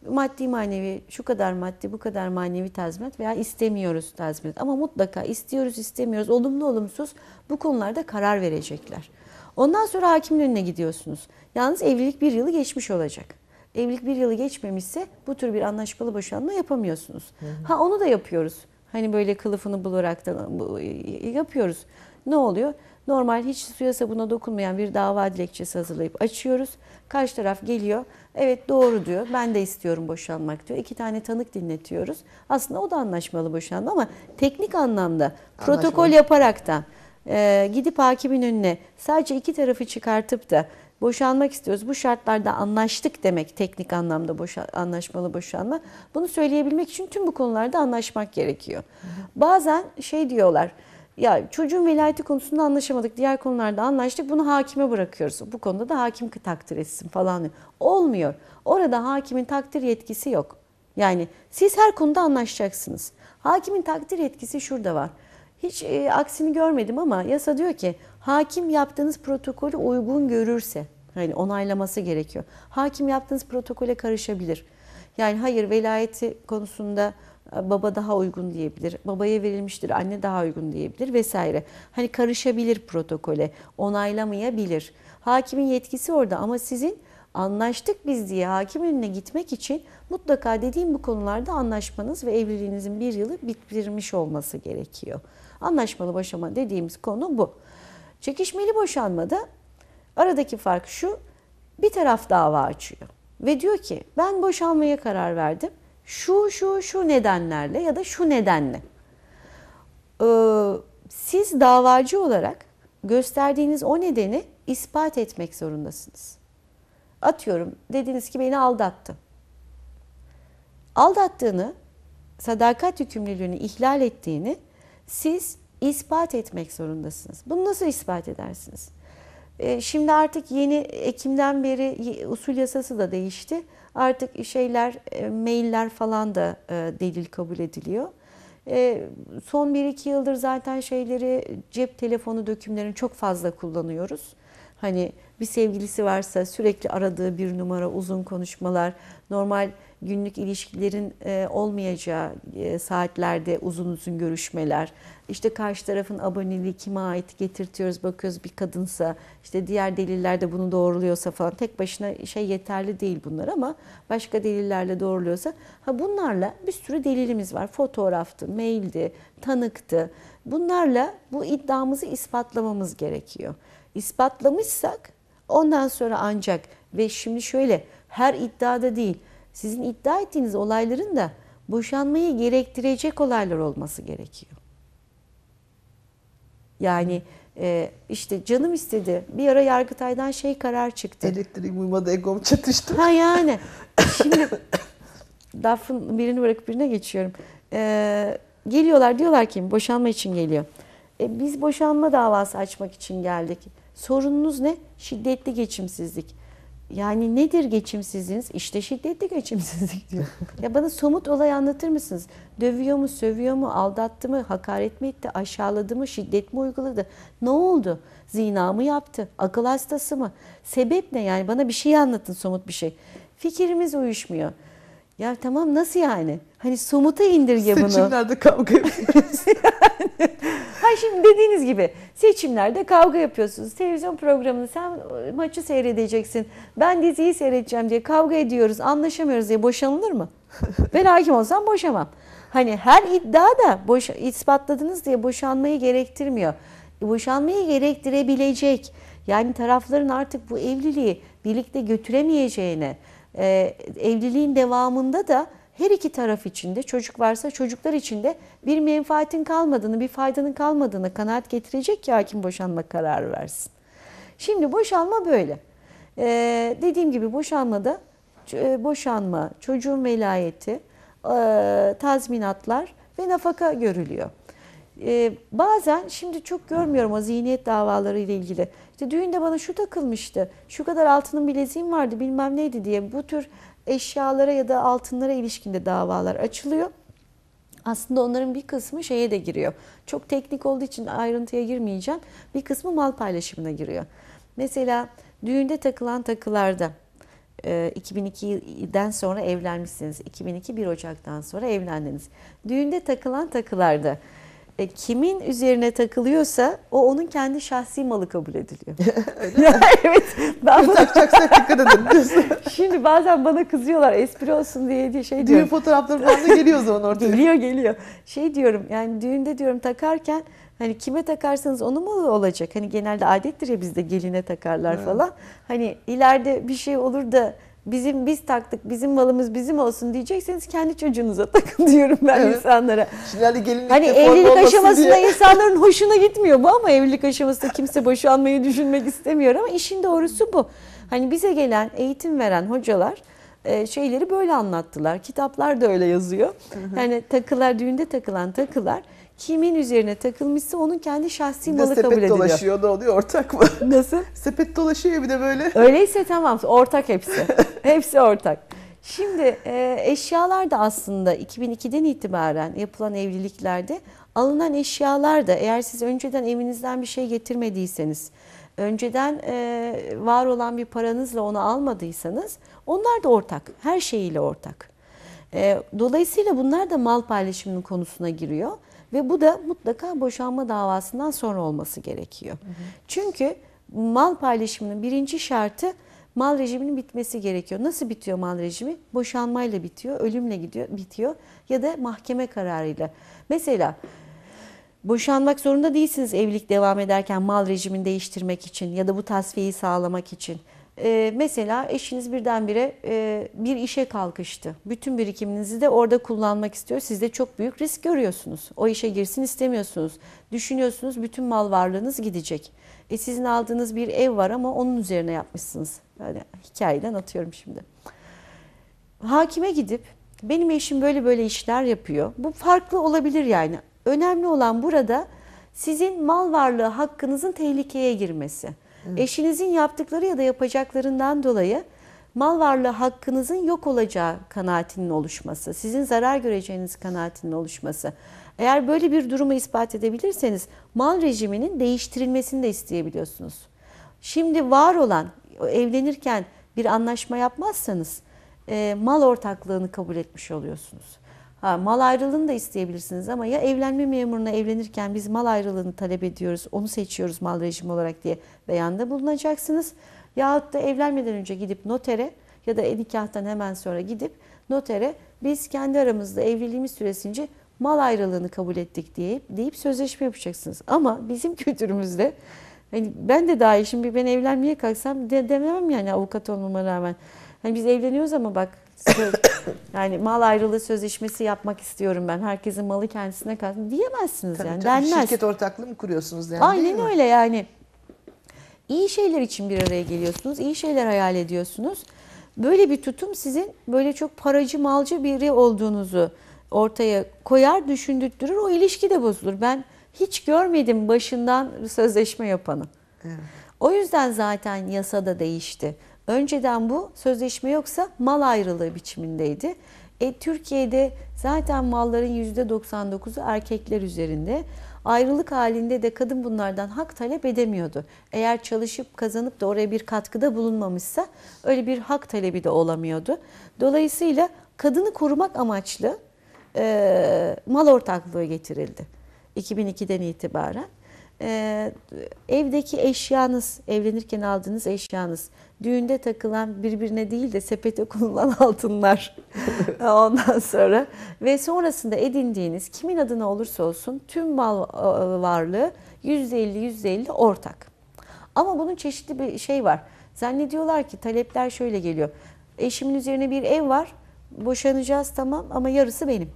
Maddi manevi şu kadar maddi bu kadar manevi tazminat veya istemiyoruz tazminat. Ama mutlaka istiyoruz istemiyoruz olumlu olumsuz bu konularda karar verecekler. Ondan sonra hakimin önüne gidiyorsunuz. Yalnız evlilik bir yılı geçmiş olacak. Evlilik bir yılı geçmemişse bu tür bir anlaşmalı boşanma yapamıyorsunuz. Hı hı. Ha onu da yapıyoruz. Hani böyle kılıfını bularak da e, yapıyoruz. Ne oluyor? Normal hiç suya sabuna dokunmayan bir dava dilekçesi hazırlayıp açıyoruz. Karşı taraf geliyor. Evet doğru diyor. Ben de istiyorum boşanmak diyor. İki tane tanık dinletiyoruz. Aslında o da anlaşmalı boşanma ama teknik anlamda anlaşmalı. protokol yaparaktan e, gidip hakimin önüne sadece iki tarafı çıkartıp da boşanmak istiyoruz. Bu şartlarda anlaştık demek teknik anlamda boşa, anlaşmalı boşanma. Bunu söyleyebilmek için tüm bu konularda anlaşmak gerekiyor. Bazen şey diyorlar ya çocuğun velayeti konusunda anlaşamadık. Diğer konularda anlaştık. Bunu hakime bırakıyoruz. Bu konuda da hakim takdir etsin falan. Olmuyor. Orada hakimin takdir yetkisi yok. Yani siz her konuda anlaşacaksınız. Hakimin takdir yetkisi şurada var. Hiç e, aksini görmedim ama yasa diyor ki hakim yaptığınız protokolü uygun görürse hani onaylaması gerekiyor. Hakim yaptığınız protokole karışabilir. Yani hayır velayeti konusunda e, baba daha uygun diyebilir. Babaya verilmiştir, anne daha uygun diyebilir vesaire. Hani karışabilir protokole, onaylamayabilir. Hakimin yetkisi orada ama sizin anlaştık biz diye hakim önüne gitmek için mutlaka dediğim bu konularda anlaşmanız ve evliliğinizin bir yılı bitirmiş olması gerekiyor. Anlaşmalı boşanma dediğimiz konu bu. Çekişmeli boşanmada aradaki fark şu. Bir taraf dava açıyor ve diyor ki ben boşanmaya karar verdim. Şu şu şu nedenlerle ya da şu nedenle. Ee, siz davacı olarak gösterdiğiniz o nedeni ispat etmek zorundasınız. Atıyorum dediniz ki beni aldattı. Aldattığını, sadakat yükümlülüğünü ihlal ettiğini siz ispat etmek zorundasınız. Bunu nasıl ispat edersiniz? E, şimdi artık yeni Ekim'den beri usul yasası da değişti. Artık şeyler, e, mailler falan da e, delil kabul ediliyor. Son 1-2 yıldır zaten şeyleri cep telefonu dökümlerini çok fazla kullanıyoruz. Hani bir sevgilisi varsa sürekli aradığı bir numara, uzun konuşmalar, normal günlük ilişkilerin e, olmayacağı e, saatlerde uzun uzun görüşmeler, işte karşı tarafın aboneliği kime ait getirtiyoruz bakıyoruz bir kadınsa, işte diğer deliller de bunu doğruluyorsa falan tek başına şey yeterli değil bunlar ama başka delillerle doğruluyorsa ha bunlarla bir sürü delilimiz var. Fotoğraftı, maildi, tanıktı. Bunlarla bu iddiamızı ispatlamamız gerekiyor. Ispatlamışsak ondan sonra ancak ve şimdi şöyle her iddiada değil sizin iddia ettiğiniz olayların da boşanmayı gerektirecek olaylar olması gerekiyor. Yani e, işte canım istedi. Bir ara Yargıtay'dan şey karar çıktı. Elektrik uymadı, egom çatıştı. Ha yani. Şimdi lafın birini bırakıp birine geçiyorum. E, geliyorlar diyorlar ki boşanma için geliyor. E, biz boşanma davası açmak için geldik. Sorununuz ne? Şiddetli geçimsizlik. Yani nedir geçimsizliğiniz? İşte şiddetli geçimsizlik diyor. ya bana somut olay anlatır mısınız? Dövüyor mu, sövüyor mu, aldattı mı, hakaret mi etti, aşağıladı mı, şiddet mi uyguladı? Ne oldu? Zina mı yaptı? Akıl hastası mı? Sebep ne yani? Bana bir şey anlatın somut bir şey. Fikrimiz uyuşmuyor. Ya tamam nasıl yani? Hani somuta indirge bunu. Seçimlerde kavga yapıyoruz. yani. Ha şimdi dediğiniz gibi seçimlerde kavga yapıyorsunuz. Televizyon programını sen e, maçı seyredeceksin. Ben diziyi seyredeceğim diye kavga ediyoruz. Anlaşamıyoruz diye boşanılır mı? ben hakim olsam boşamam. Hani her iddia da boş, ispatladınız diye boşanmayı gerektirmiyor. E, boşanmayı gerektirebilecek yani tarafların artık bu evliliği birlikte götüremeyeceğine, e, evliliğin devamında da her iki taraf içinde çocuk varsa çocuklar içinde bir menfaatin kalmadığını, bir faydanın kalmadığını kanaat getirecek ki hakim boşanma kararı versin. Şimdi boşanma böyle. Ee, dediğim gibi boşanmada e, boşanma, çocuğun velayeti, e, tazminatlar ve nafaka görülüyor. Ee, bazen şimdi çok görmüyorum o zihniyet davaları ile ilgili. İşte düğünde bana şu takılmıştı, şu kadar altının bileziğim vardı bilmem neydi diye bu tür eşyalara ya da altınlara ilişkinde davalar açılıyor. Aslında onların bir kısmı şeye de giriyor. Çok teknik olduğu için ayrıntıya girmeyeceğim. Bir kısmı mal paylaşımına giriyor. Mesela düğünde takılan takılarda 2002'den sonra evlenmişsiniz. 2002 1 Ocak'tan sonra evlendiniz. Düğünde takılan takılarda e, kimin üzerine takılıyorsa o onun kendi şahsi malı kabul ediliyor. evet. Ben bunu çok Takacaksak dikkat edin. Şimdi bazen bana kızıyorlar espri olsun diye diye şey Düğün diyorum. Düğün fotoğrafları falan da geliyor o zaman ortaya. geliyor geliyor. Şey diyorum yani düğünde diyorum takarken hani kime takarsanız onun malı olacak? Hani genelde adettir ya bizde geline takarlar evet. falan. Hani ileride bir şey olur da bizim biz taktık bizim malımız bizim olsun diyecekseniz kendi çocuğunuza takın diyorum ben evet. insanlara. Şimdi hani gelinlik hani evlilik aşamasında diye. insanların hoşuna gitmiyor bu ama evlilik aşamasında kimse boşanmayı düşünmek istemiyor ama işin doğrusu bu. Hani bize gelen eğitim veren hocalar e, şeyleri böyle anlattılar. Kitaplar da öyle yazıyor. Yani takılar düğünde takılan takılar kimin üzerine takılmışsa onun kendi şahsi bir malı kabul ediliyor. sepet dolaşıyor da oluyor ortak mı? Nasıl? sepet dolaşıyor bir de böyle. Öyleyse tamam ortak hepsi. hepsi ortak. Şimdi e, eşyalar da aslında 2002'den itibaren yapılan evliliklerde alınan eşyalar da eğer siz önceden evinizden bir şey getirmediyseniz, önceden e, var olan bir paranızla onu almadıysanız onlar da ortak. Her şeyiyle ortak. E, dolayısıyla bunlar da mal paylaşımının konusuna giriyor. Ve bu da mutlaka boşanma davasından sonra olması gerekiyor. Hı hı. Çünkü mal paylaşımının birinci şartı mal rejiminin bitmesi gerekiyor. Nasıl bitiyor mal rejimi? Boşanmayla bitiyor, ölümle gidiyor, bitiyor ya da mahkeme kararıyla. Mesela boşanmak zorunda değilsiniz evlilik devam ederken mal rejimini değiştirmek için ya da bu tasfiyeyi sağlamak için e, mesela eşiniz birdenbire e, bir işe kalkıştı. Bütün birikiminizi de orada kullanmak istiyor. Siz de çok büyük risk görüyorsunuz. O işe girsin istemiyorsunuz. Düşünüyorsunuz bütün mal varlığınız gidecek. E, sizin aldığınız bir ev var ama onun üzerine yapmışsınız. Yani hikayeden atıyorum şimdi. Hakime gidip benim eşim böyle böyle işler yapıyor. Bu farklı olabilir yani. Önemli olan burada sizin mal varlığı hakkınızın tehlikeye girmesi. Evet. Eşinizin yaptıkları ya da yapacaklarından dolayı mal varlığı hakkınızın yok olacağı kanaatinin oluşması, sizin zarar göreceğiniz kanaatinin oluşması. Eğer böyle bir durumu ispat edebilirseniz mal rejiminin değiştirilmesini de isteyebiliyorsunuz. Şimdi var olan evlenirken bir anlaşma yapmazsanız e, mal ortaklığını kabul etmiş oluyorsunuz. Ha, mal ayrılığını da isteyebilirsiniz ama ya evlenme memuruna evlenirken biz mal ayrılığını talep ediyoruz, onu seçiyoruz mal rejimi olarak diye beyanda bulunacaksınız. Yahut da evlenmeden önce gidip notere ya da nikahtan hemen sonra gidip notere biz kendi aramızda evliliğimiz süresince mal ayrılığını kabul ettik diye deyip sözleşme yapacaksınız. Ama bizim kültürümüzde hani ben de dahi şimdi ben evlenmeye kalksam de, demem yani avukat olmama rağmen. Hani biz evleniyoruz ama bak yani mal ayrılığı sözleşmesi yapmak istiyorum ben. Herkesin malı kendisine kalsın diyemezsiniz Tabii yani. Canım, denmez. Şirket ortaklığı mı kuruyorsunuz yani? Aynen öyle yani. İyi şeyler için bir araya geliyorsunuz. iyi şeyler hayal ediyorsunuz. Böyle bir tutum sizin böyle çok paracı malcı biri olduğunuzu ortaya koyar, düşündürtür. O ilişki de bozulur. Ben hiç görmedim başından sözleşme yapanı. Evet. O yüzden zaten yasada değişti. Önceden bu sözleşme yoksa mal ayrılığı biçimindeydi. E, Türkiye'de zaten malların %99'u erkekler üzerinde. Ayrılık halinde de kadın bunlardan hak talep edemiyordu. Eğer çalışıp kazanıp da oraya bir katkıda bulunmamışsa öyle bir hak talebi de olamıyordu. Dolayısıyla kadını korumak amaçlı e, mal ortaklığı getirildi 2002'den itibaren e, evdeki eşyanız, evlenirken aldığınız eşyanız, düğünde takılan birbirine değil de sepete konulan altınlar ondan sonra ve sonrasında edindiğiniz kimin adına olursa olsun tüm mal e, varlığı %50 %50 ortak. Ama bunun çeşitli bir şey var. Zannediyorlar ki talepler şöyle geliyor. Eşimin üzerine bir ev var. Boşanacağız tamam ama yarısı benim.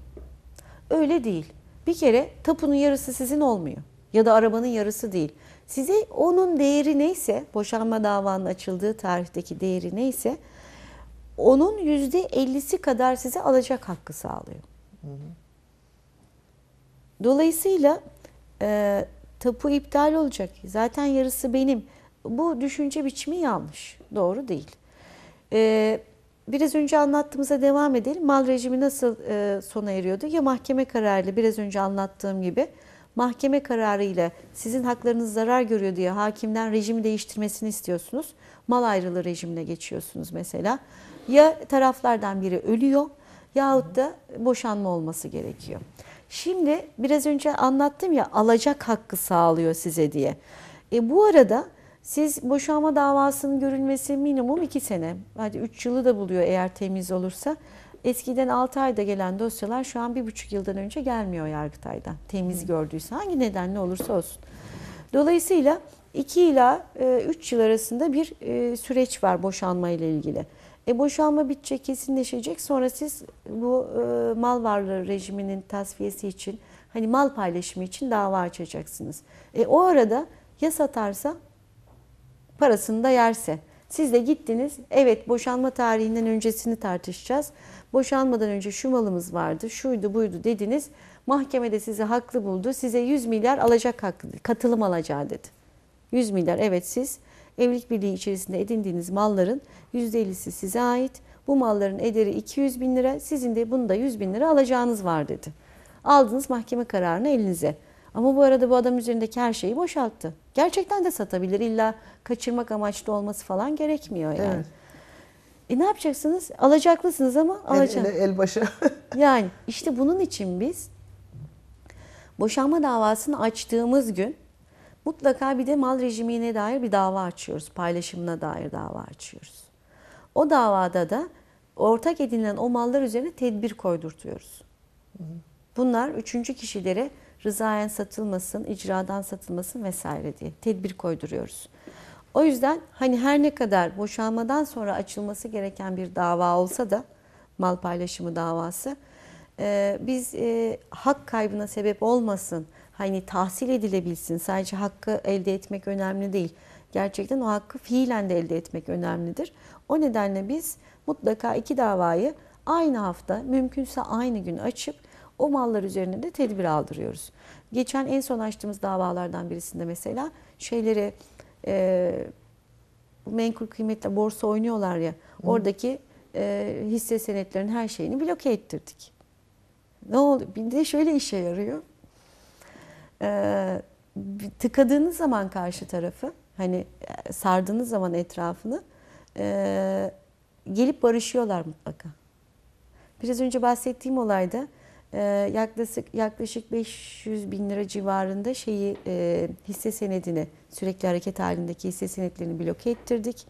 Öyle değil. Bir kere tapunun yarısı sizin olmuyor ya da arabanın yarısı değil. Size onun değeri neyse, boşanma davanın açıldığı tarihteki değeri neyse onun yüzde %50'si kadar size alacak hakkı sağlıyor. Dolayısıyla e, tapu iptal olacak. Zaten yarısı benim. Bu düşünce biçimi yanlış. Doğru değil. E, biraz önce anlattığımıza devam edelim. Mal rejimi nasıl e, sona eriyordu? Ya mahkeme kararıyla biraz önce anlattığım gibi mahkeme kararıyla sizin haklarınız zarar görüyor diye hakimden rejimi değiştirmesini istiyorsunuz. Mal ayrılığı rejimine geçiyorsunuz mesela. Ya taraflardan biri ölüyor yahut da boşanma olması gerekiyor. Şimdi biraz önce anlattım ya alacak hakkı sağlıyor size diye. E, bu arada siz boşanma davasının görülmesi minimum 2 sene. Hadi 3 yılı da buluyor eğer temiz olursa. Eskiden 6 ayda gelen dosyalar şu an 1,5 yıldan önce gelmiyor Yargıtay'dan. Temiz gördüyse hangi nedenle olursa olsun. Dolayısıyla 2 ila 3 e, yıl arasında bir e, süreç var boşanma ile ilgili. E boşanma bitecek, kesinleşecek. Sonra siz bu e, mal varlığı rejiminin tasfiyesi için, hani mal paylaşımı için dava açacaksınız. E o arada ya satarsa, parasını da yerse. Siz de gittiniz, evet boşanma tarihinden öncesini tartışacağız boşanmadan önce şu malımız vardı, şuydu buydu dediniz. Mahkemede sizi haklı buldu. Size 100 milyar alacak hakkı, katılım alacağı dedi. 100 milyar evet siz evlilik birliği içerisinde edindiğiniz malların %50'si size ait. Bu malların ederi 200 bin lira. Sizin de bunda 100 bin lira alacağınız var dedi. Aldınız mahkeme kararını elinize. Ama bu arada bu adam üzerindeki her şeyi boşalttı. Gerçekten de satabilir. İlla kaçırmak amaçlı olması falan gerekmiyor yani. Evet. E ne yapacaksınız? Alacaklısınız ama alacaksınız. El, ele, el başa. yani işte bunun için biz boşanma davasını açtığımız gün mutlaka bir de mal rejimine dair bir dava açıyoruz. Paylaşımına dair dava açıyoruz. O davada da ortak edinilen o mallar üzerine tedbir koydurtuyoruz. Bunlar üçüncü kişilere rızayen satılmasın, icradan satılmasın vesaire diye tedbir koyduruyoruz. O yüzden hani her ne kadar boşanmadan sonra açılması gereken bir dava olsa da mal paylaşımı davası e, biz e, hak kaybına sebep olmasın. Hani tahsil edilebilsin. Sadece hakkı elde etmek önemli değil. Gerçekten o hakkı fiilen de elde etmek önemlidir. O nedenle biz mutlaka iki davayı aynı hafta mümkünse aynı gün açıp o mallar üzerine de tedbir aldırıyoruz. Geçen en son açtığımız davalardan birisinde mesela şeyleri e, menkul kıymetle borsa oynuyorlar ya. Hı. Oradaki e, hisse senetlerinin her şeyini bloke ettirdik. Ne oldu? Bir de şöyle işe yarıyor. E, tıkadığınız zaman karşı tarafı, hani e, sardığınız zaman etrafını e, gelip barışıyorlar mutlaka. Biraz önce bahsettiğim olayda e, yaklaşık yaklaşık 500 bin lira civarında şeyi e, hisse senedini Sürekli hareket halindeki hisse senetlerini bloke ettirdik.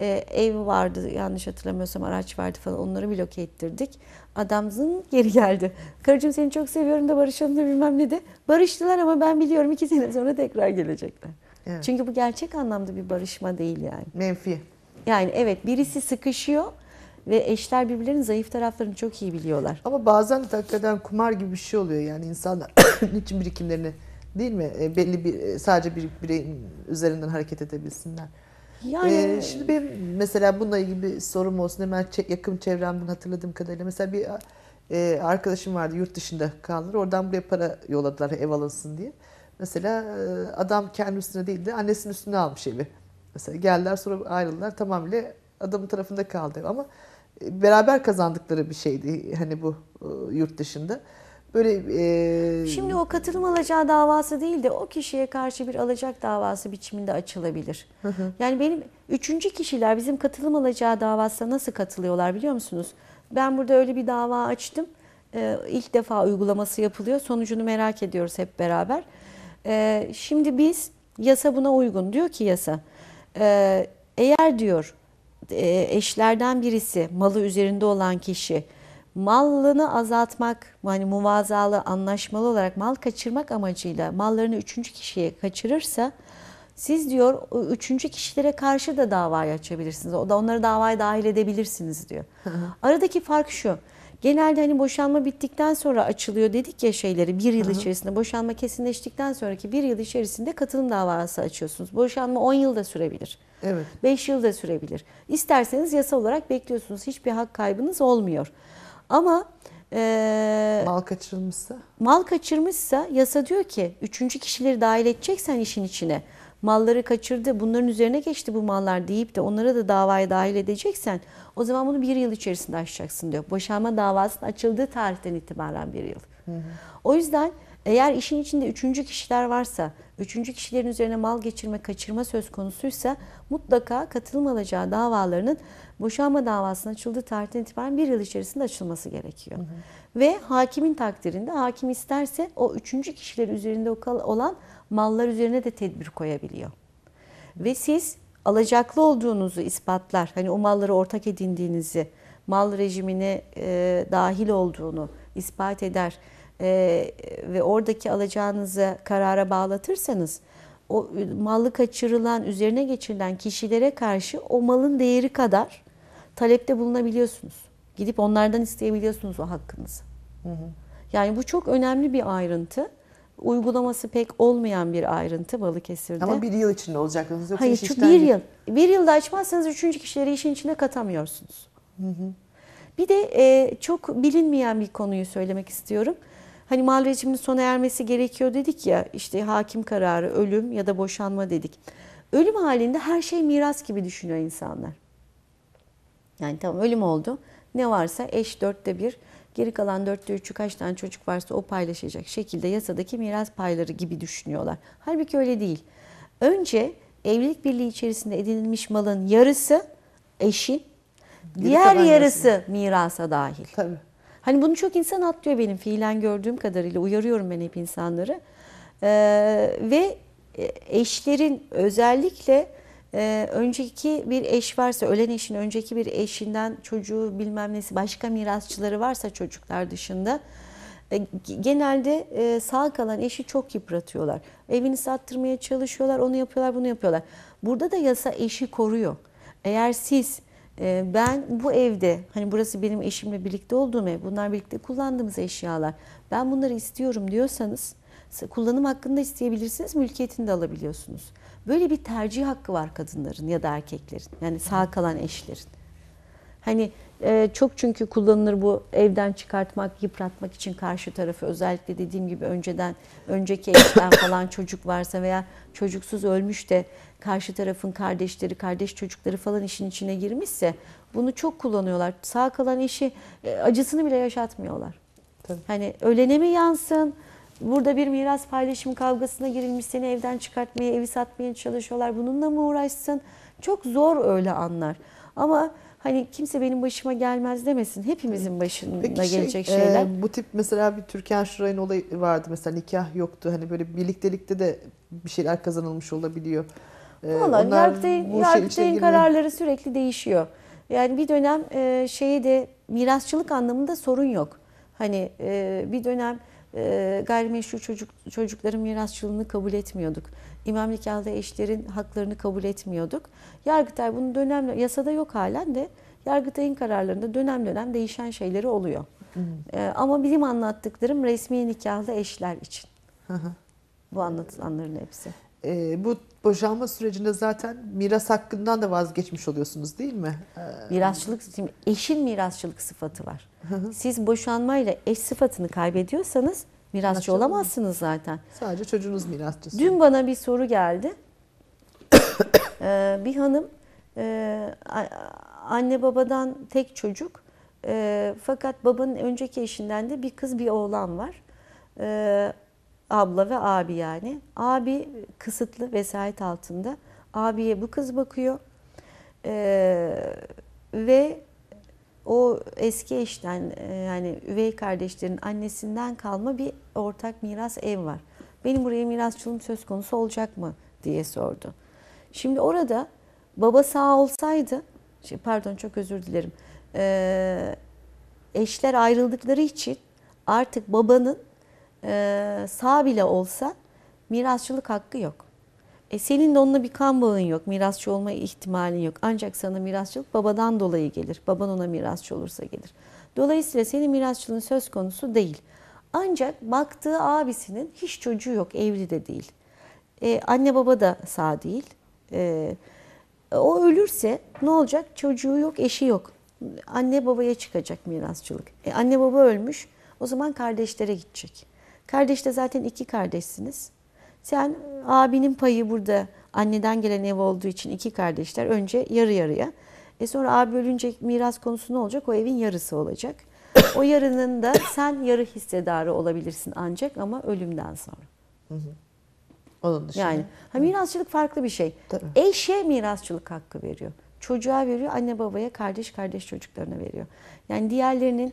E, ev vardı yanlış hatırlamıyorsam araç vardı falan onları bloke ettirdik. Adamızın geri geldi. Karıcığım seni çok seviyorum da barışalım da bilmem ne de. Barıştılar ama ben biliyorum iki sene sonra tekrar gelecekler. Evet. Çünkü bu gerçek anlamda bir barışma değil yani. Menfi. Yani evet birisi sıkışıyor ve eşler birbirlerinin zayıf taraflarını çok iyi biliyorlar. Ama bazen de hakikaten kumar gibi bir şey oluyor yani insanlar niçin birikimlerini Değil mi? E, belli bir e, sadece bir bireyin üzerinden hareket edebilsinler. Yani ee, şimdi benim mesela bununla ilgili bir sorum olsun hemen yakın çevremden hatırladığım kadarıyla mesela bir e, arkadaşım vardı yurt dışında kaldılar oradan buraya para yolladılar ev alınsın diye. Mesela e, adam kendi üstüne değil de annesinin üstüne almış evi. Mesela geldiler sonra ayrıldılar tamamıyla adamın tarafında kaldı ama e, beraber kazandıkları bir şeydi hani bu yurt dışında. Böyle e... Şimdi o katılım alacağı davası değil de o kişiye karşı bir alacak davası biçiminde açılabilir. Hı hı. Yani benim üçüncü kişiler bizim katılım alacağı davasına nasıl katılıyorlar biliyor musunuz? Ben burada öyle bir dava açtım. Ee, ilk defa uygulaması yapılıyor. Sonucunu merak ediyoruz hep beraber. Ee, şimdi biz yasa buna uygun diyor ki yasa. E, eğer diyor e, eşlerden birisi malı üzerinde olan kişi malını azaltmak, yani muvazalı, anlaşmalı olarak mal kaçırmak amacıyla mallarını üçüncü kişiye kaçırırsa siz diyor üçüncü kişilere karşı da davayı açabilirsiniz. O da onları davaya dahil edebilirsiniz diyor. Aradaki fark şu. Genelde hani boşanma bittikten sonra açılıyor dedik ya şeyleri bir yıl içerisinde boşanma kesinleştikten sonraki bir yıl içerisinde katılım davası açıyorsunuz. Boşanma 10 yılda sürebilir. Evet. 5 yılda sürebilir. İsterseniz yasa olarak bekliyorsunuz. Hiçbir hak kaybınız olmuyor. Ama e, mal kaçırmışsa? Mal kaçırmışsa yasa diyor ki üçüncü kişileri dahil edeceksen işin içine malları kaçırdı bunların üzerine geçti bu mallar deyip de onlara da davaya dahil edeceksen o zaman bunu bir yıl içerisinde açacaksın diyor. Boşanma davasının açıldığı tarihten itibaren bir yıl. Hı hı. O yüzden eğer işin içinde üçüncü kişiler varsa, üçüncü kişilerin üzerine mal geçirme, kaçırma söz konusuysa mutlaka katılım alacağı davalarının boşanma davasının açıldığı tarihten itibaren bir yıl içerisinde açılması gerekiyor. Hı hı. Ve hakimin takdirinde hakim isterse o üçüncü kişiler üzerinde olan mallar üzerine de tedbir koyabiliyor. Ve siz alacaklı olduğunuzu ispatlar, hani o malları ortak edindiğinizi, mal rejimine e, dahil olduğunu ispat eder e, ve oradaki alacağınızı karara bağlatırsanız o malı kaçırılan, üzerine geçirilen kişilere karşı o malın değeri kadar talepte bulunabiliyorsunuz. Gidip onlardan isteyebiliyorsunuz o hakkınızı. Hı hı. Yani bu çok önemli bir ayrıntı. Uygulaması pek olmayan bir ayrıntı Balıkesir'de. Ama bir yıl içinde olacak. Yoksa Hayır, iş bir yıl. Bir yılda açmazsanız üçüncü kişileri işin içine katamıyorsunuz. Hı hı. Bir de e, çok bilinmeyen bir konuyu söylemek istiyorum. Hani mal rejiminin sona ermesi gerekiyor dedik ya işte hakim kararı, ölüm ya da boşanma dedik. Ölüm halinde her şey miras gibi düşünüyor insanlar. Yani tamam ölüm oldu. Ne varsa eş dörtte bir, geri kalan dörtte üçü kaç tane çocuk varsa o paylaşacak şekilde yasadaki miras payları gibi düşünüyorlar. Halbuki öyle değil. Önce evlilik birliği içerisinde edinilmiş malın yarısı eşin, diğer yarısı mirasa dahil. Tabii. Hani bunu çok insan atlıyor benim fiilen gördüğüm kadarıyla. Uyarıyorum ben hep insanları. Ee, ve e, eşlerin özellikle e, önceki bir eş varsa, ölen eşin önceki bir eşinden çocuğu bilmem nesi başka mirasçıları varsa çocuklar dışında e, genelde e, sağ kalan eşi çok yıpratıyorlar. Evini sattırmaya çalışıyorlar, onu yapıyorlar, bunu yapıyorlar. Burada da yasa eşi koruyor. Eğer siz ee, ben bu evde hani burası benim eşimle birlikte olduğum ev bunlar birlikte kullandığımız eşyalar ben bunları istiyorum diyorsanız kullanım hakkında isteyebilirsiniz mülkiyetini de alabiliyorsunuz. Böyle bir tercih hakkı var kadınların ya da erkeklerin yani sağ kalan eşlerin. Hani e, çok çünkü kullanılır bu evden çıkartmak, yıpratmak için karşı tarafı özellikle dediğim gibi önceden önceki evden falan çocuk varsa veya çocuksuz ölmüş de karşı tarafın kardeşleri, kardeş çocukları falan işin içine girmişse bunu çok kullanıyorlar. Sağ kalan işi e, acısını bile yaşatmıyorlar. Tabii. Hani ölene mi yansın? Burada bir miras paylaşım kavgasına girilmiş seni evden çıkartmaya, evi satmaya çalışıyorlar. Bununla mı uğraşsın? Çok zor öyle anlar. Ama hani kimse benim başıma gelmez demesin. Hepimizin başına Peki şey, gelecek e, şeyler. E, bu tip mesela bir Türkan Şuray'ın olayı vardı mesela nikah yoktu. Hani böyle birliktelikte de bir şeyler kazanılmış olabiliyor. E, Valla Yargıtay'ın şey kararları sürekli değişiyor. Yani bir dönem e, şeye de mirasçılık anlamında sorun yok. Hani e, bir dönem e, gayrimeşru çocuk, çocukların mirasçılığını kabul etmiyorduk. İmam nikahlı eşlerin haklarını kabul etmiyorduk. Yargıtay bunu dönemle yasada yok halen de Yargıtay'ın kararlarında dönem dönem değişen şeyleri oluyor. Hmm. Ee, ama bizim anlattıklarım resmi nikahlı eşler için. Hı hı. Bu anlatılanların hepsi. E, bu boşanma sürecinde zaten miras hakkından da vazgeçmiş oluyorsunuz değil mi? Ee... Mirasçılık, şimdi eşin mirasçılık sıfatı var. Siz boşanmayla eş sıfatını kaybediyorsanız mirasçı Anlaşıldı olamazsınız mı? zaten. Sadece çocuğunuz mirasçı. Dün bana bir soru geldi. ee, bir hanım e, anne babadan tek çocuk e, fakat babanın önceki eşinden de bir kız bir oğlan var. E, abla ve abi yani. Abi kısıtlı vesayet altında. Abiye bu kız bakıyor. Ee, ve o eski eşten e, yani üvey kardeşlerin annesinden kalma bir ortak miras ev var. Benim buraya mirasçılığım söz konusu olacak mı diye sordu. Şimdi orada baba sağ olsaydı, şey pardon çok özür dilerim, ee, eşler ayrıldıkları için artık babanın e, sağ bile olsa mirasçılık hakkı yok. E senin de onunla bir kan bağın yok. Mirasçı olma ihtimalin yok. Ancak sana mirasçılık babadan dolayı gelir. Baban ona mirasçı olursa gelir. Dolayısıyla senin mirasçılığın söz konusu değil. Ancak baktığı abisinin hiç çocuğu yok. Evli de değil. E, anne baba da sağ değil. E, o ölürse ne olacak? Çocuğu yok, eşi yok. Anne babaya çıkacak mirasçılık. E, anne baba ölmüş. O zaman kardeşlere gidecek. Kardeş de zaten iki kardeşsiniz. Sen abinin payı burada anneden gelen ev olduğu için iki kardeşler önce yarı yarıya. E sonra abi ölünce miras konusu ne olacak? O evin yarısı olacak. O yarının da sen yarı hissedarı olabilirsin ancak ama ölümden sonra. Hı hı. Onun dışında. Yani ha, mirasçılık farklı bir şey. Tabii. Eşe mirasçılık hakkı veriyor. Çocuğa veriyor, anne babaya, kardeş kardeş çocuklarına veriyor. Yani diğerlerinin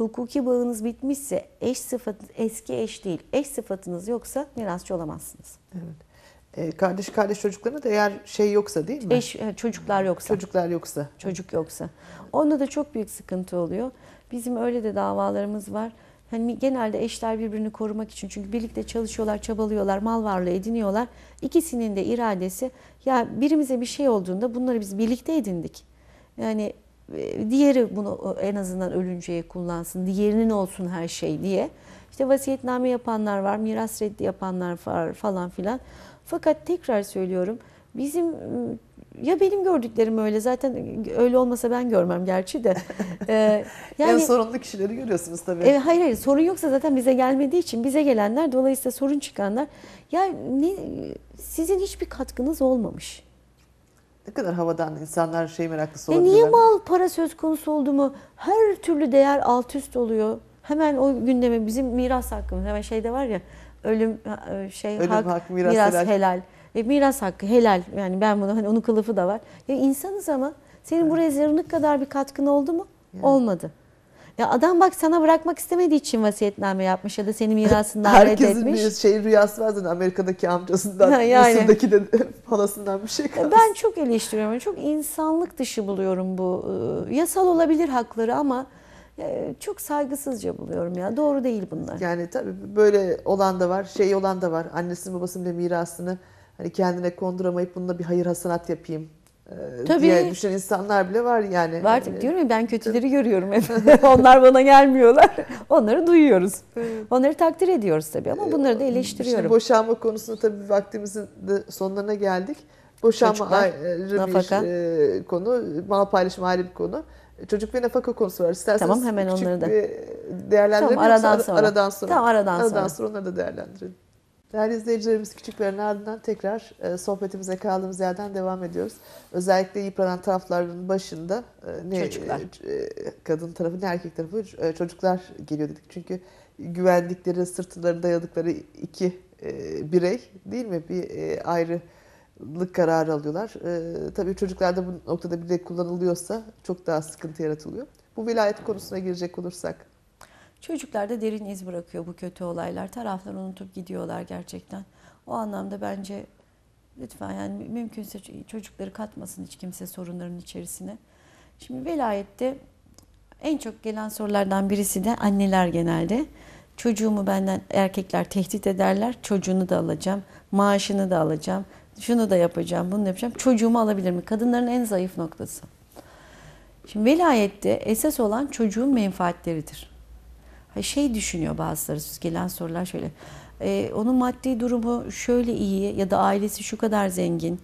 hukuki bağınız bitmişse eş sıfatı eski eş değil eş sıfatınız yoksa mirasçı olamazsınız. Evet. E, kardeş kardeş çocuklarına da eğer şey yoksa değil mi? Eş e, çocuklar yoksa. Çocuklar yoksa. Çocuk yoksa. Onda da çok büyük sıkıntı oluyor. Bizim öyle de davalarımız var. Hani genelde eşler birbirini korumak için çünkü birlikte çalışıyorlar, çabalıyorlar, mal varlığı ediniyorlar. İkisinin de iradesi ya birimize bir şey olduğunda bunları biz birlikte edindik. Yani e, diğeri bunu en azından ölünceye kullansın, diğerinin olsun her şey diye. İşte vasiyetname yapanlar var, miras reddi yapanlar var falan filan. Fakat tekrar söylüyorum bizim ya benim gördüklerim öyle zaten öyle olmasa ben görmem gerçi de. Ee, yani, yani sorunlu kişileri görüyorsunuz tabii. E, hayır hayır sorun yoksa zaten bize gelmediği için bize gelenler dolayısıyla sorun çıkanlar. Ya ne, sizin hiçbir katkınız olmamış. Ne kadar havadan insanlar şey meraklısı olabilirler. niye mal para söz konusu oldu mu her türlü değer alt üst oluyor. Hemen o gündeme bizim miras hakkımız hemen şeyde var ya ölüm e, şey ölüm hak, hak miras, miras helal. helal. E, miras hakkı helal yani ben bunu hani onun kılıfı da var. Ya insanız ama senin evet. buraya zırnık kadar bir katkın oldu mu? Yani. Olmadı. Ya adam bak sana bırakmak istemediği için vasiyetname yapmış ya da senin mirasından reddetmiş. Herkesin bir şey rüyası vardır. Amerika'daki amcasından, ha, yani. Mısır'daki de halasından bir şey e, kalsın. Ben çok eleştiriyorum. Çok insanlık dışı buluyorum bu. E, yasal olabilir hakları ama e, çok saygısızca buluyorum ya. Doğru değil bunlar. Yani tabii böyle olan da var, şey olan da var. Annesinin babasının bile mirasını hani kendine konduramayıp bununla bir hayır hasanat yapayım ee, tabii. diye düşen insanlar bile var yani. Var tabii ee, diyorum ya ben kötüleri görüyorum hep. Onlar bana gelmiyorlar. Onları duyuyoruz. Onları takdir ediyoruz tabii ama ee, bunları da eleştiriyorum. Şimdi boşanma konusunda tabii vaktimizin de sonlarına geldik. Boşanma Çocuklar, ayrı nafaka. bir e, konu, mal paylaşımı ayrı bir konu. Çocuk ve nafaka konusu var. İsterseniz tamam, hemen onları da. değerlendirelim. Tamam, aradan sonra. Aradan sonra. Tamam, aradan, aradan sonra. sonra onları da değerlendirelim. Değerli izleyicilerimiz küçüklerin ardından tekrar e, sohbetimize kaldığımız yerden devam ediyoruz. Özellikle yıpranan tarafların başında e, ne çocuklar. E, e kadın tarafı ne erkek tarafı e, çocuklar geliyor dedik. Çünkü güvendikleri, sırtlarını dayadıkları iki e, birey değil mi? Bir e, ayrılık kararı alıyorlar. E, tabii çocuklarda bu noktada bir de kullanılıyorsa çok daha sıkıntı yaratılıyor. Bu vilayet konusuna girecek olursak Çocuklarda derin iz bırakıyor bu kötü olaylar. Taraflar unutup gidiyorlar gerçekten. O anlamda bence lütfen yani mümkünse çocukları katmasın hiç kimse sorunların içerisine. Şimdi velayette en çok gelen sorulardan birisi de anneler genelde. Çocuğumu benden erkekler tehdit ederler. Çocuğunu da alacağım, maaşını da alacağım, şunu da yapacağım, bunu da yapacağım. Çocuğumu alabilir mi? Kadınların en zayıf noktası. Şimdi velayette esas olan çocuğun menfaatleridir şey düşünüyor bazıları gelen sorular şöyle. E, onun maddi durumu şöyle iyi ya da ailesi şu kadar zengin.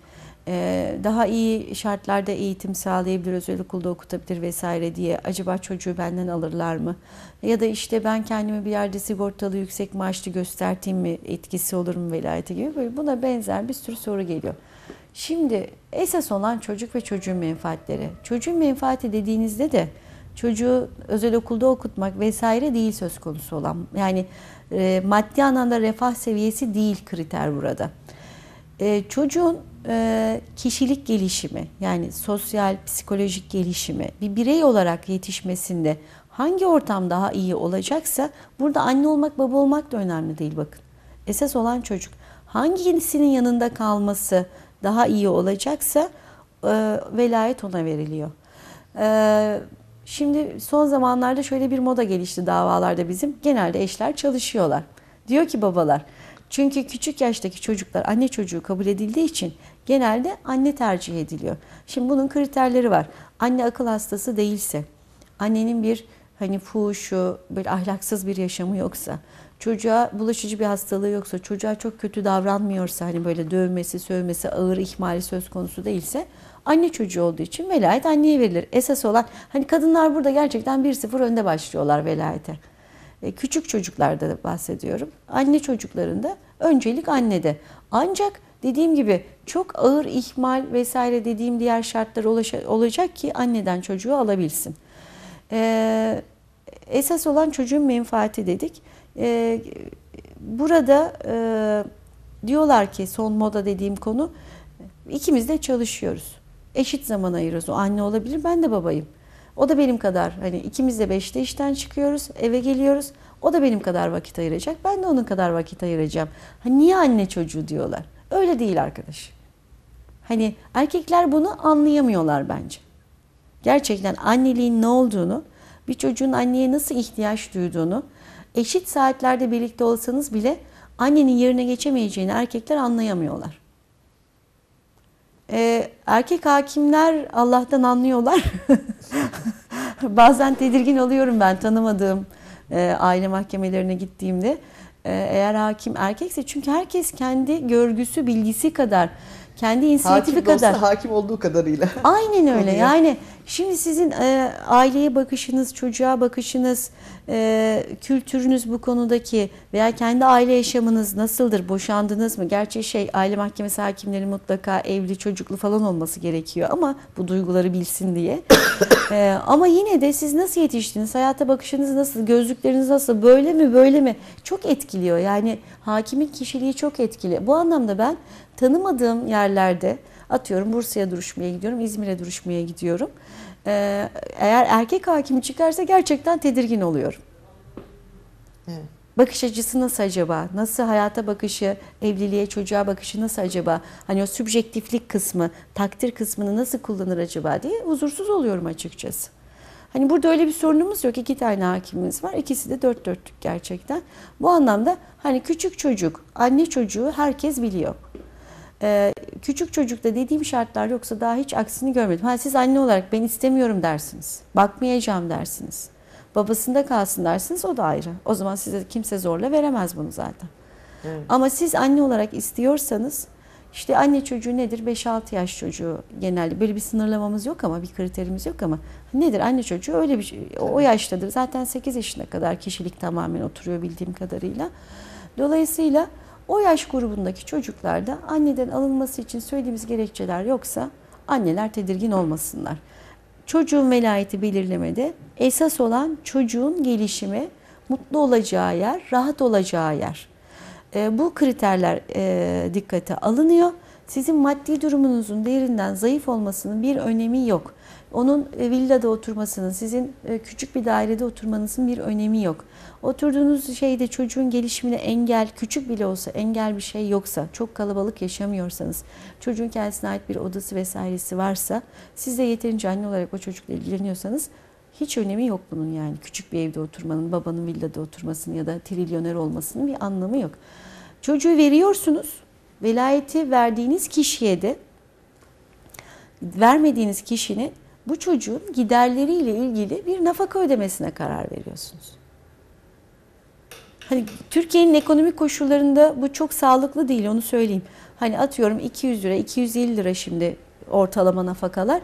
E, daha iyi şartlarda eğitim sağlayabilir, özel okulda okutabilir vesaire diye. Acaba çocuğu benden alırlar mı? Ya da işte ben kendimi bir yerde sigortalı yüksek maaşlı gösterteyim mi? Etkisi olur mu velayeti gibi. Böyle buna benzer bir sürü soru geliyor. Şimdi esas olan çocuk ve çocuğun menfaatleri. Çocuğun menfaati dediğinizde de çocuğu özel okulda okutmak vesaire değil söz konusu olan. Yani e, maddi anlamda refah seviyesi değil kriter burada. E, çocuğun e, kişilik gelişimi yani sosyal, psikolojik gelişimi bir birey olarak yetişmesinde hangi ortam daha iyi olacaksa burada anne olmak baba olmak da önemli değil bakın. Esas olan çocuk. Hangisinin yanında kalması daha iyi olacaksa e, velayet ona veriliyor. E, Şimdi son zamanlarda şöyle bir moda gelişti davalarda bizim. Genelde eşler çalışıyorlar. Diyor ki babalar çünkü küçük yaştaki çocuklar anne çocuğu kabul edildiği için genelde anne tercih ediliyor. Şimdi bunun kriterleri var. Anne akıl hastası değilse, annenin bir hani fuhuşu, böyle ahlaksız bir yaşamı yoksa, çocuğa bulaşıcı bir hastalığı yoksa, çocuğa çok kötü davranmıyorsa, hani böyle dövmesi, sövmesi, ağır ihmali söz konusu değilse Anne çocuğu olduğu için velayet anneye verilir. Esas olan hani kadınlar burada gerçekten bir sıfır önde başlıyorlar velayete. E, küçük çocuklarda da bahsediyorum. Anne çocuklarında öncelik annede. Ancak dediğim gibi çok ağır ihmal vesaire dediğim diğer şartlar olacak ki anneden çocuğu alabilsin. Ee, esas olan çocuğun menfaati dedik. Ee, burada e, diyorlar ki son moda dediğim konu ikimiz de çalışıyoruz eşit zaman ayırıyoruz. O anne olabilir, ben de babayım. O da benim kadar hani ikimiz de beşte işten çıkıyoruz, eve geliyoruz. O da benim kadar vakit ayıracak, ben de onun kadar vakit ayıracağım. Hani niye anne çocuğu diyorlar? Öyle değil arkadaş. Hani erkekler bunu anlayamıyorlar bence. Gerçekten anneliğin ne olduğunu, bir çocuğun anneye nasıl ihtiyaç duyduğunu, eşit saatlerde birlikte olsanız bile annenin yerine geçemeyeceğini erkekler anlayamıyorlar. E, erkek hakimler Allah'tan anlıyorlar. Bazen tedirgin oluyorum ben tanımadığım e, aile mahkemelerine gittiğimde. E, eğer hakim erkekse çünkü herkes kendi görgüsü, bilgisi kadar kendi inisiyatifi hakim kadar. Hakim olsa hakim olduğu kadarıyla. Aynen öyle. Oluyor. Yani Şimdi sizin e, aileye bakışınız, çocuğa bakışınız, e, kültürünüz bu konudaki veya kendi aile yaşamınız nasıldır? Boşandınız mı? Gerçi şey aile mahkemesi hakimleri mutlaka evli, çocuklu falan olması gerekiyor ama bu duyguları bilsin diye. e, ama yine de siz nasıl yetiştiniz? Hayata bakışınız nasıl? Gözlükleriniz nasıl? Böyle mi böyle mi? Çok etkiliyor. Yani hakimin kişiliği çok etkili. Bu anlamda ben tanımadığım yerlerde Atıyorum Bursa'ya duruşmaya gidiyorum, İzmir'e duruşmaya gidiyorum. Ee, eğer erkek hakim çıkarsa gerçekten tedirgin oluyorum. Evet. Bakış açısı nasıl acaba? Nasıl hayata bakışı, evliliğe, çocuğa bakışı nasıl acaba? Hani o sübjektiflik kısmı, takdir kısmını nasıl kullanır acaba diye huzursuz oluyorum açıkçası. Hani burada öyle bir sorunumuz yok. İki tane hakimimiz var. İkisi de dört dörtlük gerçekten. Bu anlamda hani küçük çocuk, anne çocuğu herkes biliyor. Ee, küçük çocukta dediğim şartlar yoksa daha hiç aksini görmedim. Ha, siz anne olarak ben istemiyorum dersiniz. Bakmayacağım dersiniz. Babasında kalsın dersiniz o da ayrı. O zaman size kimse zorla veremez bunu zaten. Evet. Ama siz anne olarak istiyorsanız işte anne çocuğu nedir? 5-6 yaş çocuğu genelde. Böyle bir sınırlamamız yok ama bir kriterimiz yok ama nedir anne çocuğu? Öyle bir şey. O yaştadır. Zaten 8 yaşına kadar kişilik tamamen oturuyor bildiğim kadarıyla. Dolayısıyla o yaş grubundaki çocuklarda anneden alınması için söylediğimiz gerekçeler yoksa anneler tedirgin olmasınlar. Çocuğun velayeti belirlemede esas olan çocuğun gelişimi, mutlu olacağı yer, rahat olacağı yer. E, bu kriterler e, dikkate alınıyor. Sizin maddi durumunuzun değerinden zayıf olmasının bir önemi yok. Onun e, villada oturmasının, sizin e, küçük bir dairede oturmanızın bir önemi yok. Oturduğunuz şeyde çocuğun gelişimine engel, küçük bile olsa engel bir şey yoksa, çok kalabalık yaşamıyorsanız, çocuğun kendisine ait bir odası vesairesi varsa, siz de yeterince anne olarak o çocukla ilgileniyorsanız hiç önemi yok bunun yani. Küçük bir evde oturmanın, babanın villada oturmasının ya da trilyoner olmasının bir anlamı yok. Çocuğu veriyorsunuz, velayeti verdiğiniz kişiye de vermediğiniz kişinin bu çocuğun giderleriyle ilgili bir nafaka ödemesine karar veriyorsunuz. Hani Türkiye'nin ekonomik koşullarında bu çok sağlıklı değil onu söyleyeyim. Hani atıyorum 200 lira, 250 lira şimdi ortalama nafakalar.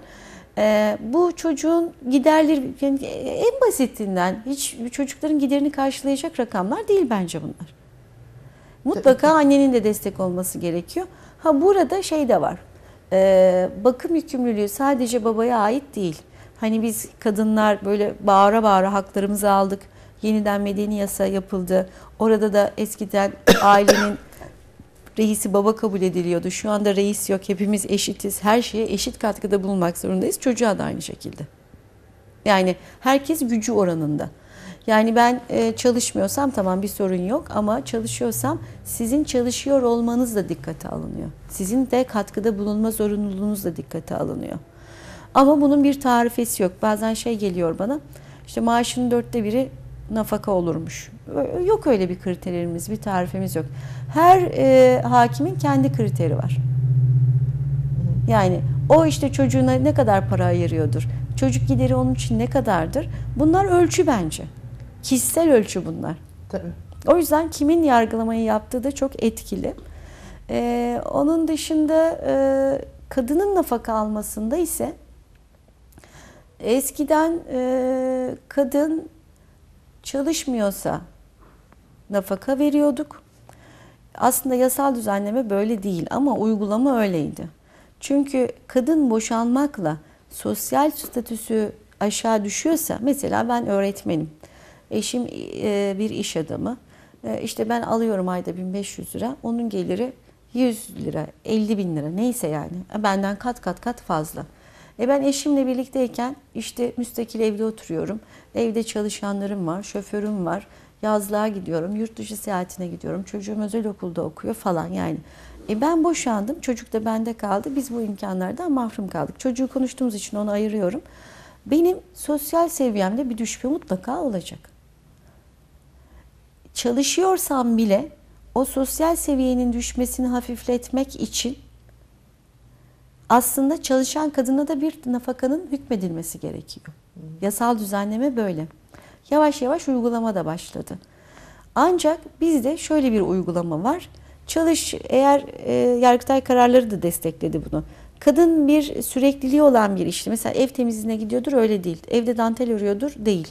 Ee, bu çocuğun giderleri yani en basitinden hiç çocukların giderini karşılayacak rakamlar değil bence bunlar. Mutlaka annenin de destek olması gerekiyor. Ha burada şey de var. Ee, bakım yükümlülüğü sadece babaya ait değil. Hani biz kadınlar böyle bağıra bağıra haklarımızı aldık. Yeniden medeni yasa yapıldı. Orada da eskiden ailenin reisi baba kabul ediliyordu. Şu anda reis yok. Hepimiz eşitiz. Her şeye eşit katkıda bulunmak zorundayız. Çocuğa da aynı şekilde. Yani herkes gücü oranında. Yani ben e, çalışmıyorsam tamam bir sorun yok ama çalışıyorsam sizin çalışıyor olmanız da dikkate alınıyor. Sizin de katkıda bulunma zorunluluğunuz da dikkate alınıyor. Ama bunun bir tarifesi yok. Bazen şey geliyor bana işte maaşın dörtte biri nafaka olurmuş. Yok öyle bir kriterimiz, bir tarifimiz yok. Her e, hakimin kendi kriteri var. Yani o işte çocuğuna ne kadar para ayırıyordur? Çocuk gideri onun için ne kadardır? Bunlar ölçü bence. Kişisel ölçü bunlar. Tabii. O yüzden kimin yargılamayı yaptığı da çok etkili. Ee, onun dışında e, kadının nafaka almasında ise eskiden e, kadın çalışmıyorsa nafaka veriyorduk. Aslında yasal düzenleme böyle değil ama uygulama öyleydi. Çünkü kadın boşanmakla sosyal statüsü aşağı düşüyorsa mesela ben öğretmenim. Eşim e, bir iş adamı. E, işte ben alıyorum ayda 1500 lira. Onun geliri 100 lira, 50 bin lira neyse yani. E, benden kat kat kat fazla. E ben eşimle birlikteyken işte müstakil evde oturuyorum. Evde çalışanlarım var, şoförüm var. Yazlığa gidiyorum, yurt dışı seyahatine gidiyorum. Çocuğum özel okulda okuyor falan yani. E ben boşandım, çocuk da bende kaldı. Biz bu imkanlardan mahrum kaldık. Çocuğu konuştuğumuz için onu ayırıyorum. Benim sosyal seviyemde bir düşme mutlaka olacak çalışıyorsan bile o sosyal seviyenin düşmesini hafifletmek için aslında çalışan kadına da bir nafakanın hükmedilmesi gerekiyor. Yasal düzenleme böyle. Yavaş yavaş uygulama da başladı. Ancak bizde şöyle bir uygulama var. Çalış eğer e, Yargıtay kararları da destekledi bunu. Kadın bir sürekliliği olan bir işte mesela ev temizliğine gidiyordur öyle değil. Evde dantel örüyordur değil.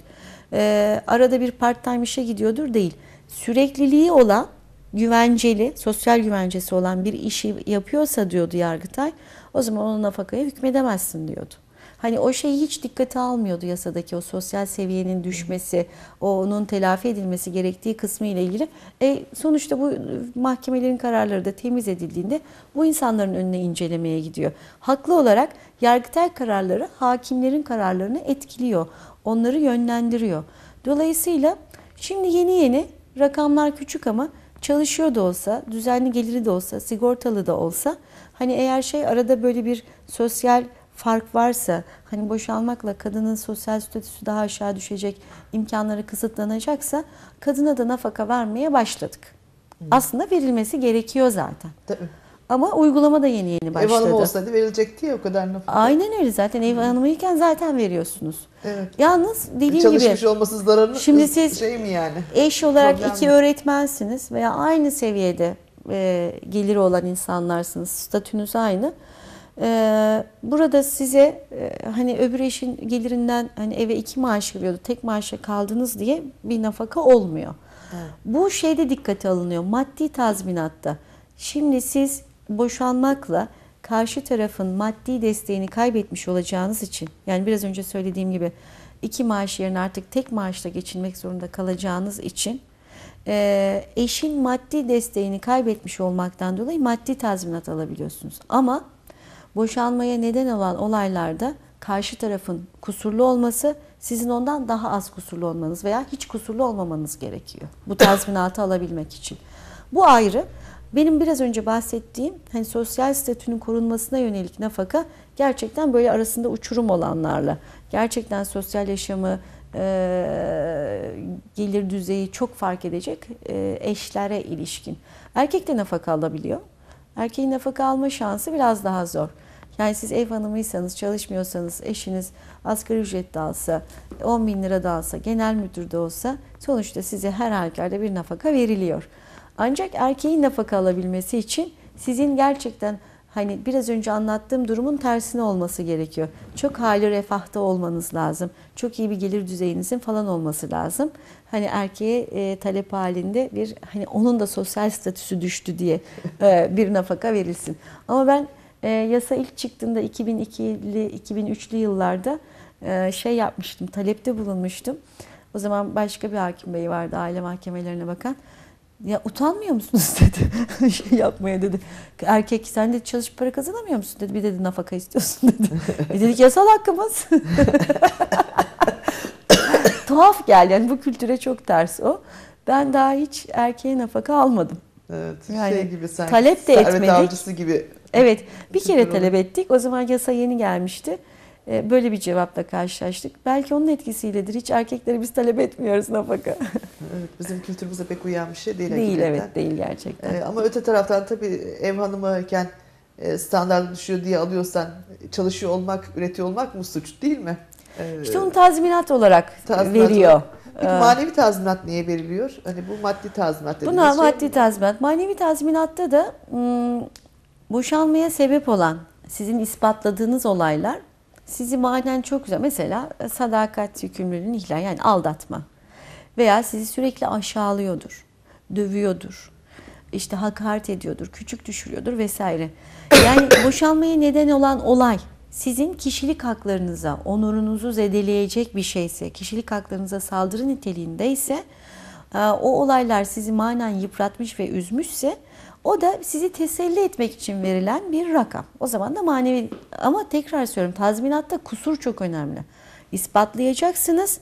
E, arada bir part time işe gidiyordur değil sürekliliği olan güvenceli, sosyal güvencesi olan bir işi yapıyorsa diyordu Yargıtay, o zaman onun nafakaya hükmedemezsin diyordu. Hani o şeyi hiç dikkate almıyordu yasadaki o sosyal seviyenin düşmesi, o onun telafi edilmesi gerektiği kısmı ile ilgili. E, sonuçta bu mahkemelerin kararları da temiz edildiğinde bu insanların önüne incelemeye gidiyor. Haklı olarak yargıtay kararları hakimlerin kararlarını etkiliyor, onları yönlendiriyor. Dolayısıyla şimdi yeni yeni Rakamlar küçük ama çalışıyor da olsa, düzenli geliri de olsa, sigortalı da olsa hani eğer şey arada böyle bir sosyal fark varsa hani boşalmakla kadının sosyal statüsü daha aşağı düşecek, imkanları kısıtlanacaksa kadına da nafaka vermeye başladık. Hı. Aslında verilmesi gerekiyor zaten. Tabii. Ama uygulama da yeni yeni başladı. Ev hanımı olsaydı verilecekti ya o kadar nafaka. Aynen öyle zaten ev hanımıyken zaten veriyorsunuz. Evet. Yalnız dediğim Çalışmış gibi. Çalışmış olması zararlı şimdi siz şey mi yani? Eş olarak Problem iki mi? öğretmensiniz veya aynı seviyede e, geliri olan insanlarsınız. Statünüz aynı. E, burada size e, hani öbür eşin gelirinden hani eve iki maaş veriyordu tek maaşa kaldınız diye bir nafaka olmuyor. Evet. Bu şeyde dikkate alınıyor maddi tazminatta. Şimdi siz boşanmakla karşı tarafın maddi desteğini kaybetmiş olacağınız için yani biraz önce söylediğim gibi iki maaş yerine artık tek maaşla geçinmek zorunda kalacağınız için e, eşin maddi desteğini kaybetmiş olmaktan dolayı maddi tazminat alabiliyorsunuz. Ama boşanmaya neden olan olaylarda karşı tarafın kusurlu olması sizin ondan daha az kusurlu olmanız veya hiç kusurlu olmamanız gerekiyor. Bu tazminatı alabilmek için. Bu ayrı. Benim biraz önce bahsettiğim hani sosyal statünün korunmasına yönelik nafaka gerçekten böyle arasında uçurum olanlarla gerçekten sosyal yaşamı e, gelir düzeyi çok fark edecek e, eşlere ilişkin. Erkek de nafaka alabiliyor. Erkeğin nafaka alma şansı biraz daha zor. Yani siz ev hanımıysanız, çalışmıyorsanız, eşiniz asgari ücret de alsa, 10 bin lira da alsa, genel müdür de olsa sonuçta size her halükarda bir nafaka veriliyor. Ancak erkeğin nafaka alabilmesi için sizin gerçekten hani biraz önce anlattığım durumun tersine olması gerekiyor. Çok hali refahta olmanız lazım. Çok iyi bir gelir düzeyinizin falan olması lazım. Hani erkeğe e, talep halinde bir hani onun da sosyal statüsü düştü diye e, bir nafaka verilsin. Ama ben e, yasa ilk çıktığında 2002'li 2003'lü yıllarda e, şey yapmıştım. Talepte bulunmuştum. O zaman başka bir hakim bey vardı aile mahkemelerine bakan ya utanmıyor musunuz dedi. şey yapmaya dedi. Erkek sen de çalışıp para kazanamıyor musun dedi. Bir dedi nafaka istiyorsun dedi. Bir e dedik yasal hakkımız. Tuhaf geldi yani bu kültüre çok ters o. Ben daha hiç erkeğe nafaka almadım. Evet, şey yani şey gibi sanki talep de etmedik. gibi. Evet, bir kere talep ettik. O zaman yasa yeni gelmişti. E, böyle bir cevapla karşılaştık. Belki onun etkisiyledir. Hiç erkekleri biz talep etmiyoruz nafaka. Evet, bizim kültürümüze pek uyan bir şey değil. Değil hakikaten. evet değil gerçekten. E, ama öte taraftan tabii ev hanımıyken e, standart düşüyor diye alıyorsan çalışıyor olmak, üretiyor olmak mu suç değil mi? İşte onu tazminat olarak tazminat veriyor. Olarak. Peki ee, manevi tazminat niye veriliyor? Hani bu maddi tazminat dediğimiz Buna şey maddi mi? tazminat. Manevi tazminatta da boşanmaya sebep olan sizin ispatladığınız olaylar sizi manen çok güzel. Mesela e, sadakat yükümlülüğünün ihlal yani aldatma. Veya sizi sürekli aşağılıyordur, dövüyordur, işte hakaret ediyordur, küçük düşürüyordur vesaire. Yani boşanmaya neden olan olay sizin kişilik haklarınıza, onurunuzu zedeleyecek bir şeyse, kişilik haklarınıza saldırı niteliğinde ise e, o olaylar sizi manen yıpratmış ve üzmüşse o da sizi teselli etmek için verilen bir rakam. O zaman da manevi ama tekrar söylüyorum tazminatta kusur çok önemli. İspatlayacaksınız.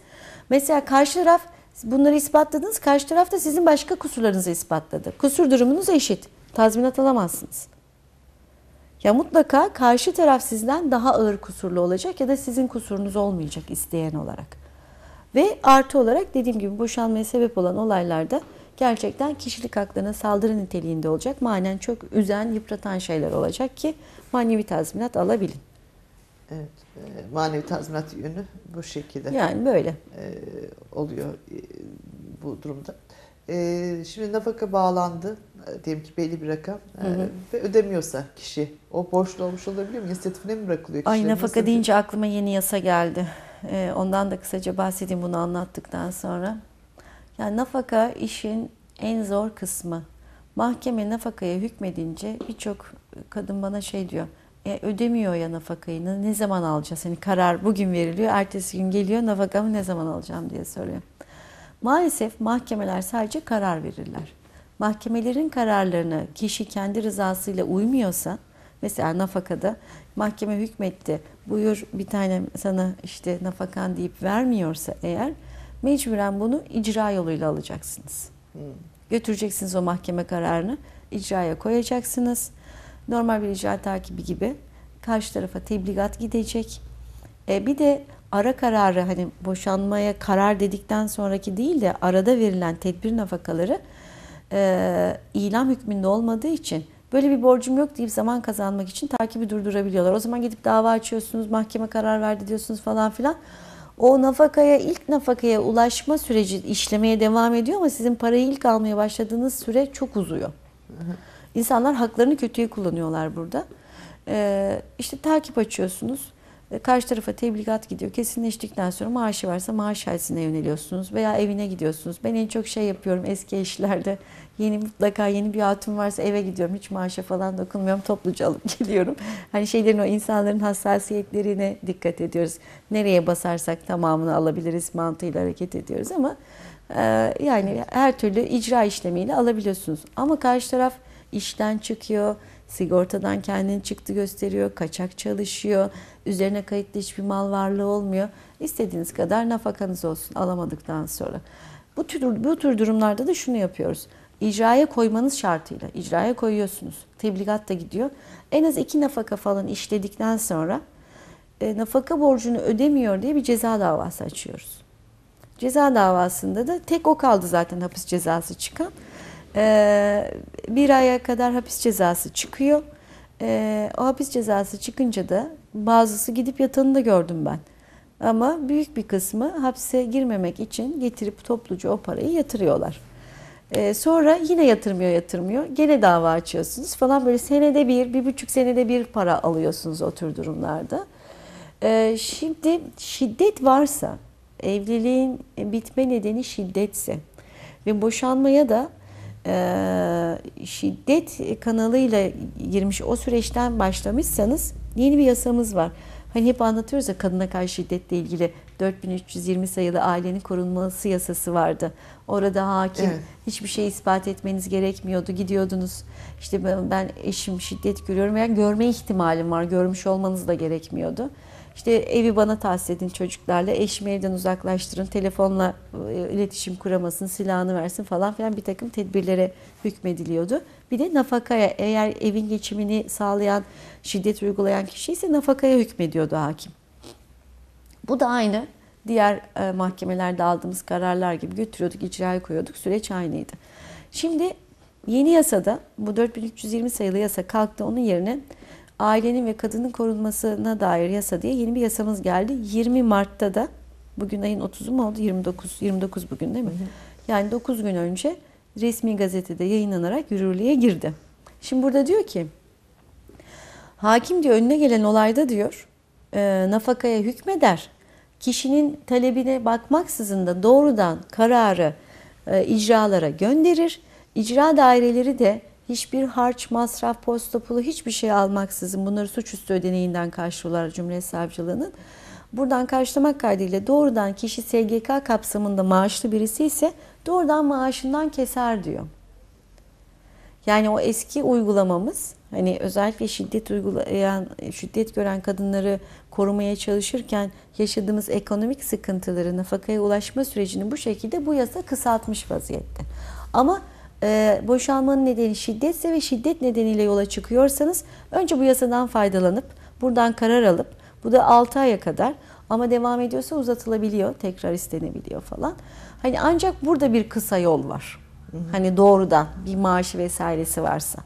Mesela karşı taraf bunları ispatladınız. Karşı taraf da sizin başka kusurlarınızı ispatladı. Kusur durumunuz eşit. Tazminat alamazsınız. Ya mutlaka karşı taraf sizden daha ağır kusurlu olacak ya da sizin kusurunuz olmayacak isteyen olarak. Ve artı olarak dediğim gibi boşanmaya sebep olan olaylarda gerçekten kişilik haklarına saldırı niteliğinde olacak. Manen çok üzen, yıpratan şeyler olacak ki manevi tazminat alabilin. Evet, e, manevi tazminat yönü bu şekilde. Yani böyle. E, oluyor e, bu durumda. Şimdi nafaka bağlandı diyelim ki belli bir rakam hı hı. ve ödemiyorsa kişi o borçlu olmuş olabilir mi? İnisiyatifine mi bırakılıyor? Ay nafaka inisiyatifi... deyince aklıma yeni yasa geldi. Ondan da kısaca bahsedeyim bunu anlattıktan sonra. Yani nafaka işin en zor kısmı. Mahkeme nafakaya hükmedince birçok kadın bana şey diyor. E, ödemiyor ya nafakayı. Ne zaman alacağız? Hani karar bugün veriliyor. Ertesi gün geliyor. Nafakamı ne zaman alacağım diye soruyor. Maalesef mahkemeler sadece karar verirler. Mahkemelerin kararlarını kişi kendi rızasıyla uymuyorsa mesela nafakada mahkeme hükmetti. Buyur bir tane sana işte nafakan deyip vermiyorsa eğer mecburen bunu icra yoluyla alacaksınız. Götüreceksiniz o mahkeme kararını icraya koyacaksınız. Normal bir icra takibi gibi karşı tarafa tebligat gidecek. E, bir de ara kararı hani boşanmaya karar dedikten sonraki değil de arada verilen tedbir nafakaları e, ilam hükmünde olmadığı için böyle bir borcum yok deyip zaman kazanmak için takibi durdurabiliyorlar. O zaman gidip dava açıyorsunuz, mahkeme karar verdi diyorsunuz falan filan o nafakaya ilk nafakaya ulaşma süreci işlemeye devam ediyor ama sizin parayı ilk almaya başladığınız süre çok uzuyor. İnsanlar haklarını kötüye kullanıyorlar burada. Ee, işte takip açıyorsunuz. E, karşı tarafa tebligat gidiyor. Kesinleştikten sonra maaşı varsa maaş halsine yöneliyorsunuz veya evine gidiyorsunuz. Ben en çok şey yapıyorum eski eşlerde. Yeni mutlaka yeni bir hatun varsa eve gidiyorum. Hiç maaşa falan dokunmuyorum. Topluca alıp geliyorum. Hani şeylerin o insanların hassasiyetlerine dikkat ediyoruz. Nereye basarsak tamamını alabiliriz mantığıyla hareket ediyoruz ama e, yani her türlü icra işlemiyle alabiliyorsunuz. Ama karşı taraf işten çıkıyor, sigortadan kendini çıktı gösteriyor, kaçak çalışıyor, Üzerine kayıtlı hiçbir mal varlığı olmuyor. İstediğiniz kadar nafakanız olsun alamadıktan sonra. Bu tür, bu tür durumlarda da şunu yapıyoruz. İcraya koymanız şartıyla. icraya koyuyorsunuz. Tebligat da gidiyor. En az iki nafaka falan işledikten sonra e, nafaka borcunu ödemiyor diye bir ceza davası açıyoruz. Ceza davasında da tek o kaldı zaten hapis cezası çıkan. E, bir aya kadar hapis cezası çıkıyor. E, o hapis cezası çıkınca da bazısı gidip yatanı da gördüm ben. Ama büyük bir kısmı hapse girmemek için getirip topluca o parayı yatırıyorlar. E, sonra yine yatırmıyor yatırmıyor. Gene dava açıyorsunuz falan böyle senede bir, bir buçuk senede bir para alıyorsunuz o tür durumlarda. E, şimdi şiddet varsa, evliliğin bitme nedeni şiddetse ve boşanmaya da e, şiddet kanalıyla girmiş o süreçten başlamışsanız yeni bir yasamız var. Hani hep anlatıyoruz ya kadına karşı şiddetle ilgili 4320 sayılı ailenin korunması yasası vardı. Orada hakim evet. hiçbir şey ispat etmeniz gerekmiyordu. Gidiyordunuz işte ben, ben eşim şiddet görüyorum veya yani görme ihtimalim var görmüş olmanız da gerekmiyordu. İşte evi bana tahsis edin çocuklarla, eşimi evden uzaklaştırın, telefonla e, iletişim kuramasın, silahını versin falan filan bir takım tedbirlere hükmediliyordu. Bir de nafakaya eğer evin geçimini sağlayan, şiddet uygulayan kişi ise nafakaya hükmediyordu hakim. Bu da aynı diğer e, mahkemelerde aldığımız kararlar gibi götürüyorduk, icraya koyuyorduk. Süreç aynıydı. Şimdi yeni yasada bu 4320 sayılı yasa kalktı. Onun yerine ailenin ve kadının korunmasına dair yasa diye yeni bir yasamız geldi. 20 Mart'ta da bugün ayın 30'u mu oldu? 29 29 bugün değil mi? Hı hı. Yani 9 gün önce resmi gazetede yayınlanarak yürürlüğe girdi. Şimdi burada diyor ki hakim diyor önüne gelen olayda diyor e, nafakaya hükmeder. Kişinin talebine bakmaksızın da doğrudan kararı e, icralara gönderir. İcra daireleri de hiçbir harç, masraf, posta pulu hiçbir şey almaksızın bunları suçüstü ödeneğinden karşılıyorlar Cumhuriyet Savcılığı'nın. Buradan karşılamak kaydıyla doğrudan kişi SGK kapsamında maaşlı birisi ise doğrudan maaşından keser diyor. Yani o eski uygulamamız hani özellikle şiddet uygulayan şiddet gören kadınları korumaya çalışırken yaşadığımız ekonomik sıkıntıları nafakaya ulaşma sürecini bu şekilde bu yasa kısaltmış vaziyette. Ama e, boşanmanın nedeni şiddetse ve şiddet nedeniyle yola çıkıyorsanız önce bu yasadan faydalanıp buradan karar alıp bu da 6 aya kadar ama devam ediyorsa uzatılabiliyor, tekrar istenebiliyor falan. Hani ancak burada bir kısa yol var. Hani doğrudan bir maaşı vesairesi varsa.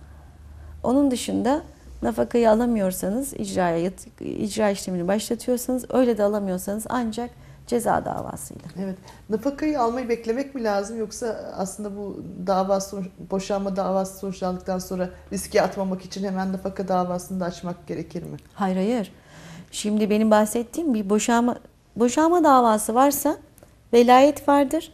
Onun dışında nafakayı alamıyorsanız icraya icra işlemini başlatıyorsanız öyle de alamıyorsanız ancak ceza davasıyla. Evet. Nafakayı almayı beklemek mi lazım yoksa aslında bu dava boşanma davası sonuçlandıktan sonra riske atmamak için hemen nafaka davasını da açmak gerekir mi? Hayır hayır. Şimdi benim bahsettiğim bir boşanma boşanma davası varsa velayet vardır,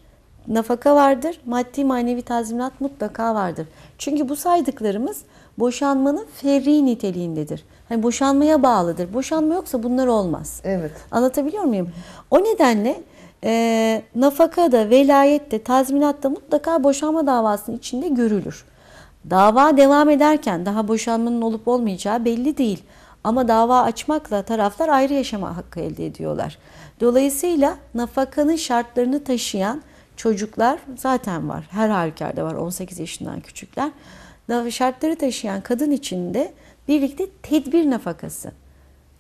nafaka vardır, maddi manevi tazminat mutlaka vardır. Çünkü bu saydıklarımız boşanmanın ferri niteliğindedir. Hani boşanmaya bağlıdır. Boşanma yoksa bunlar olmaz. Evet. Anlatabiliyor muyum? O nedenle e, nafaka da, velayet de, tazminat da mutlaka boşanma davasının içinde görülür. Dava devam ederken daha boşanmanın olup olmayacağı belli değil. Ama dava açmakla taraflar ayrı yaşama hakkı elde ediyorlar. Dolayısıyla nafakanın şartlarını taşıyan çocuklar zaten var. Her halükarda var 18 yaşından küçükler. Şartları taşıyan kadın içinde. de Birlikte tedbir nafakası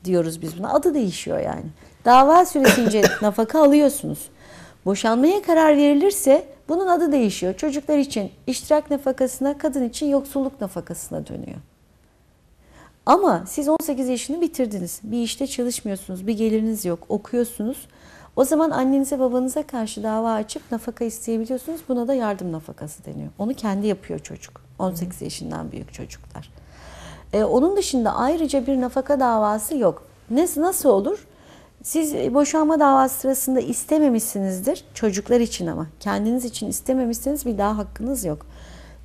diyoruz biz buna. Adı değişiyor yani. Dava süresince nafaka alıyorsunuz. Boşanmaya karar verilirse bunun adı değişiyor. Çocuklar için iştirak nafakasına, kadın için yoksulluk nafakasına dönüyor. Ama siz 18 yaşını bitirdiniz. Bir işte çalışmıyorsunuz, bir geliriniz yok, okuyorsunuz. O zaman annenize babanıza karşı dava açıp nafaka isteyebiliyorsunuz. Buna da yardım nafakası deniyor. Onu kendi yapıyor çocuk. 18 yaşından büyük çocuklar. E, onun dışında ayrıca bir nafaka davası yok. Nasıl, nasıl olur? Siz e, boşanma davası sırasında istememişsinizdir. Çocuklar için ama. Kendiniz için istememişsiniz bir daha hakkınız yok.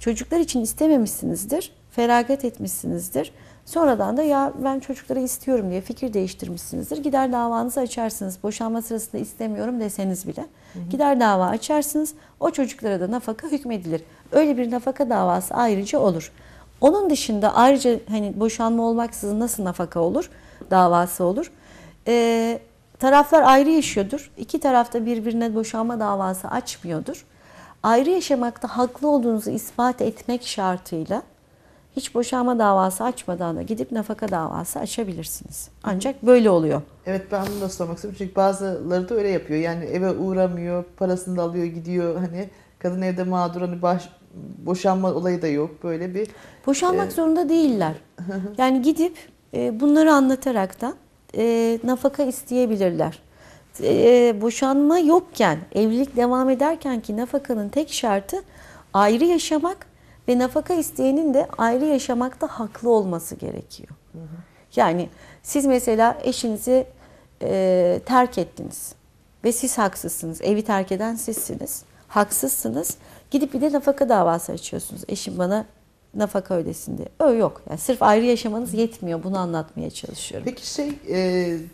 Çocuklar için istememişsinizdir. Feragat etmişsinizdir. Sonradan da ya ben çocukları istiyorum diye fikir değiştirmişsinizdir. Gider davanızı açarsınız. Boşanma sırasında istemiyorum deseniz bile. Hı hı. Gider dava açarsınız. O çocuklara da nafaka hükmedilir. Öyle bir nafaka davası ayrıca olur. Onun dışında ayrıca hani boşanma olmaksızın nasıl nafaka olur, davası olur. Ee, taraflar ayrı yaşıyordur. İki tarafta birbirine boşanma davası açmıyordur. Ayrı yaşamakta haklı olduğunuzu ispat etmek şartıyla hiç boşanma davası açmadan da gidip nafaka davası açabilirsiniz. Ancak böyle oluyor. Evet ben bunu da sormak istiyorum. Çünkü bazıları da öyle yapıyor. Yani eve uğramıyor, parasını da alıyor gidiyor. Hani kadın evde mağdur hani baş, boşanma olayı da yok böyle bir. Boşanmak e, zorunda değiller. yani gidip e, bunları anlatarak da e, nafaka isteyebilirler. E, e, boşanma yokken, evlilik devam ederken ki nafakanın tek şartı ayrı yaşamak ve nafaka isteyenin de ayrı yaşamakta haklı olması gerekiyor. Yani siz mesela eşinizi e, terk ettiniz ve siz haksızsınız. Evi terk eden sizsiniz. Haksızsınız Gidip bir de nafaka davası açıyorsunuz. Eşim bana nafaka ödesin diye. Öyle yok. Yani sırf ayrı yaşamanız yetmiyor. Bunu anlatmaya çalışıyorum. Peki şey e,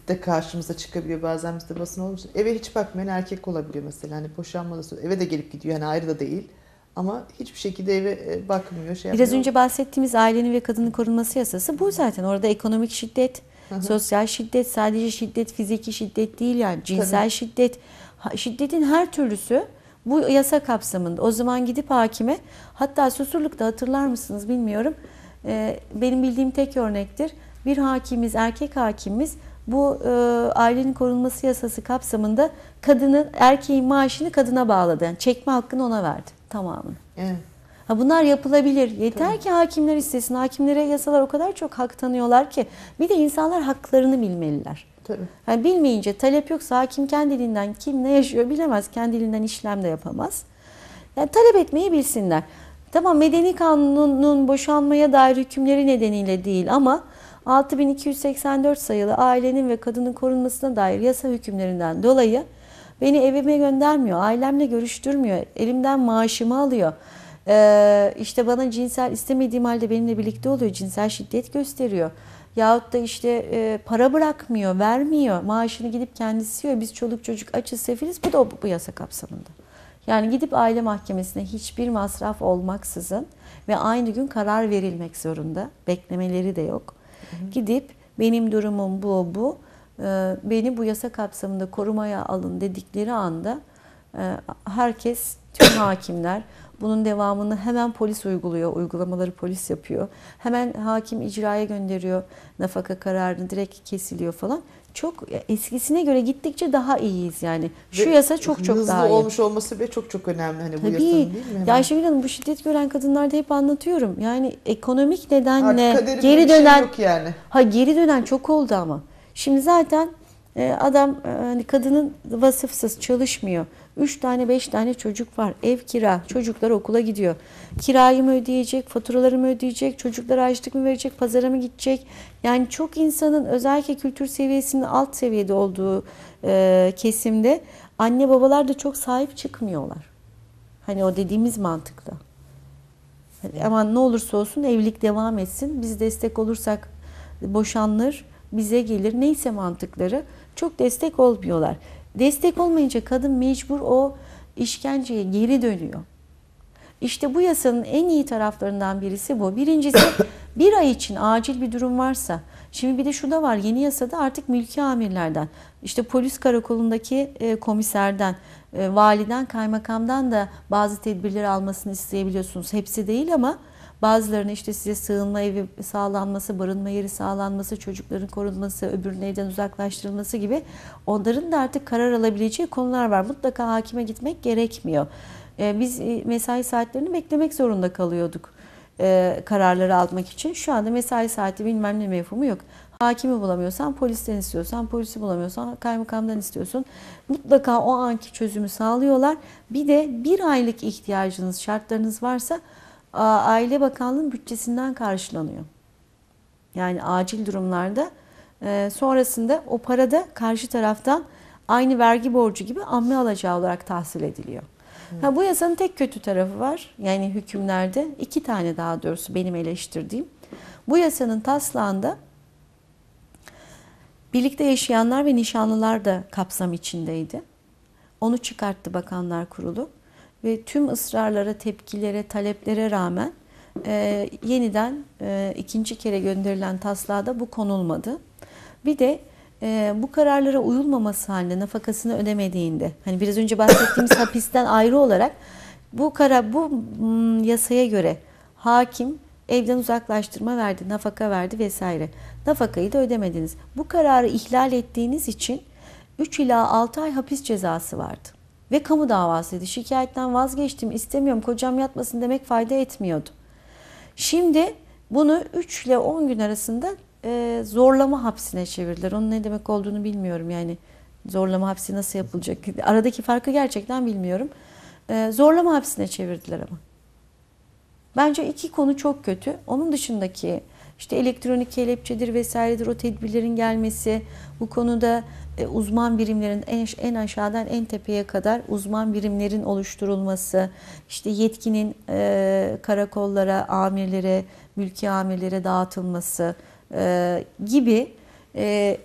de karşımıza çıkabiliyor bazen bizde basın olmuş. Eve hiç bakmayan erkek olabiliyor mesela. Hani boşanma eve de gelip gidiyor. Yani ayrı da değil. Ama hiçbir şekilde eve e, bakmıyor. Şey Biraz yapmıyor. önce bahsettiğimiz ailenin ve kadının korunması yasası bu zaten. Orada ekonomik şiddet, sosyal şiddet, sadece şiddet, fiziki şiddet değil yani cinsel Tabii. şiddet. Şiddetin her türlüsü bu yasa kapsamında o zaman gidip hakime hatta Susurluk'ta hatırlar mısınız bilmiyorum. E, benim bildiğim tek örnektir. Bir hakimimiz, erkek hakimimiz bu e, ailenin korunması yasası kapsamında kadının erkeğin maaşını kadına bağladı. Yani çekme hakkını ona verdi tamamını. Evet. Ha bunlar yapılabilir. Yeter Tabii. ki hakimler istesin. Hakimlere yasalar o kadar çok hak tanıyorlar ki. Bir de insanlar haklarını bilmeliler. Tabii. Yani bilmeyince talep yoksa hakim kendiliğinden kim ne yaşıyor bilemez. Kendiliğinden işlem de yapamaz. Yani talep etmeyi bilsinler. Tamam medeni kanunun boşanmaya dair hükümleri nedeniyle değil ama 6284 sayılı ailenin ve kadının korunmasına dair yasa hükümlerinden dolayı beni evime göndermiyor, ailemle görüştürmüyor, elimden maaşımı alıyor. Ee, işte bana cinsel istemediğim halde benimle birlikte oluyor, cinsel şiddet gösteriyor Yahut da işte e, para bırakmıyor, vermiyor. Maaşını gidip kendisi yiyor. Biz çoluk çocuk açız sefiliz. Bu da bu yasa kapsamında. Yani gidip aile mahkemesine hiçbir masraf olmaksızın ve aynı gün karar verilmek zorunda. Beklemeleri de yok. Hı hı. Gidip benim durumum bu bu e, beni bu yasa kapsamında korumaya alın dedikleri anda e, herkes, tüm hakimler bunun devamını hemen polis uyguluyor, uygulamaları polis yapıyor. Hemen hakim icraya gönderiyor, nafaka kararını direkt kesiliyor falan. Çok eskisine göre gittikçe daha iyiyiz yani. Şu ve yasa çok çok daha iyi. Hızlı olmuş olması ve çok çok önemli hani bu Tabii. yasanın değil mi? Ya Ayşegül Hanım bu şiddet gören kadınlarda hep anlatıyorum. Yani ekonomik nedenle geri şey dönen şey yok yani. Ha geri dönen çok oldu ama. Şimdi zaten e, adam e, hani kadının vasıfsız çalışmıyor. 3 tane 5 tane çocuk var. Ev kira. Çocuklar okula gidiyor. Kirayı mı ödeyecek? Faturaları mı ödeyecek? Çocuklara açlık mı verecek? Pazara mı gidecek? Yani çok insanın özellikle kültür seviyesinin alt seviyede olduğu e, kesimde anne babalar da çok sahip çıkmıyorlar. Hani o dediğimiz mantıkla. Hani ama ne olursa olsun evlilik devam etsin. Biz destek olursak boşanır, bize gelir. Neyse mantıkları çok destek olmuyorlar. Destek olmayınca kadın mecbur o işkenceye geri dönüyor. İşte bu yasanın en iyi taraflarından birisi bu. Birincisi bir ay için acil bir durum varsa. Şimdi bir de şu da var yeni yasada artık mülki amirlerden, işte polis karakolundaki e, komiserden, e, validen, kaymakamdan da bazı tedbirleri almasını isteyebiliyorsunuz. Hepsi değil ama bazılarının işte size sığınma evi sağlanması, barınma yeri sağlanması, çocukların korunması, öbürünün evden uzaklaştırılması gibi onların da artık karar alabileceği konular var. Mutlaka hakime gitmek gerekmiyor. Ee, biz e, mesai saatlerini beklemek zorunda kalıyorduk e, kararları almak için. Şu anda mesai saati bilmem ne mevhumu yok hakimi bulamıyorsan polisten istiyorsan, polisi bulamıyorsan kaymakamdan istiyorsun. Mutlaka o anki çözümü sağlıyorlar. Bir de bir aylık ihtiyacınız, şartlarınız varsa Aile Bakanlığı'nın bütçesinden karşılanıyor. Yani acil durumlarda e, sonrasında o para da karşı taraftan aynı vergi borcu gibi amme alacağı olarak tahsil ediliyor. Ha, bu yasanın tek kötü tarafı var. Yani hükümlerde iki tane daha doğrusu benim eleştirdiğim. Bu yasanın taslağında birlikte yaşayanlar ve nişanlılar da kapsam içindeydi. Onu çıkarttı Bakanlar Kurulu ve tüm ısrarlara, tepkilere, taleplere rağmen e, yeniden e, ikinci kere gönderilen taslağda bu konulmadı. Bir de e, bu kararlara uyulmaması halinde nafakasını ödemediğinde, hani biraz önce bahsettiğimiz hapisten ayrı olarak bu kara bu m, yasaya göre hakim evden uzaklaştırma verdi, nafaka verdi vesaire. Nafakayı da ödemediniz. Bu kararı ihlal ettiğiniz için 3 ila 6 ay hapis cezası vardı ve kamu davasıydı. Şikayetten vazgeçtim, istemiyorum, kocam yatmasın demek fayda etmiyordu. Şimdi bunu 3 ile 10 gün arasında e, zorlama hapsine çevirdiler. Onun ne demek olduğunu bilmiyorum yani. Zorlama hapsi nasıl yapılacak? Aradaki farkı gerçekten bilmiyorum. E, zorlama hapsine çevirdiler ama. Bence iki konu çok kötü. Onun dışındaki işte elektronik kelepçedir vesairedir o tedbirlerin gelmesi, bu konuda e, uzman birimlerin en aşağıdan en tepeye kadar uzman birimlerin oluşturulması, işte yetkinin e, karakollara, amirlere, mülki amirlere dağıtılması e, gibi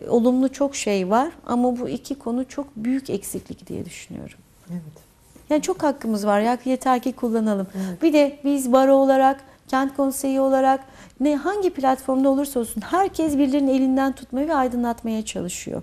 olumlu çok şey var ama bu iki konu çok büyük eksiklik diye düşünüyorum. Evet. Yani çok hakkımız var ya yeter ki kullanalım. Evet. Bir de biz baro olarak, kent konseyi olarak ne hangi platformda olursa olsun herkes birilerinin elinden tutmaya ve aydınlatmaya çalışıyor.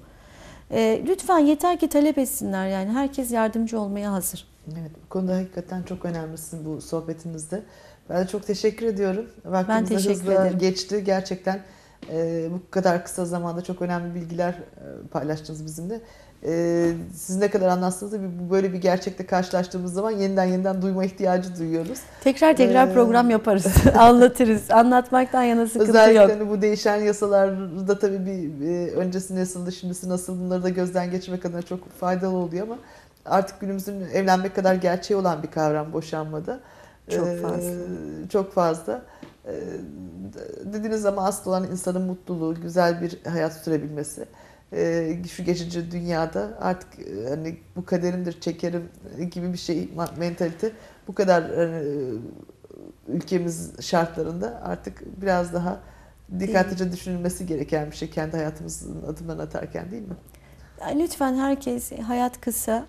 E, lütfen yeter ki talep etsinler yani herkes yardımcı olmaya hazır. Evet bu konuda hakikaten çok önemlisin bu sohbetimizde. Ben de çok teşekkür ediyorum. Vaktimiz ben teşekkür hızla ederim. geçti. Gerçekten e, bu kadar kısa zamanda çok önemli bilgiler e, paylaştınız bizimle e, siz ne kadar anlatsanız da böyle bir gerçekte karşılaştığımız zaman yeniden yeniden duyma ihtiyacı duyuyoruz. Tekrar tekrar ee, program yaparız, anlatırız. Anlatmaktan yana sıkıntı özellikle yok. Özellikle hani bu değişen yasalarda tabii bir e, öncesi nasıldı, şimdisi nasıl bunları da gözden geçirmek adına çok faydalı oluyor ama artık günümüzün evlenmek kadar gerçeği olan bir kavram boşanmada. Çok ee, fazla. Ee, çok fazla. Ee, dediğiniz zaman asıl olan insanın mutluluğu, güzel bir hayat sürebilmesi e, şu geçici dünyada artık e, hani bu kaderimdir çekerim gibi bir şey mentalite bu kadar e, ülkemiz şartlarında artık biraz daha dikkatlice düşünülmesi gereken bir şey kendi hayatımızın adımdan atarken değil mi? Lütfen herkes hayat kısa,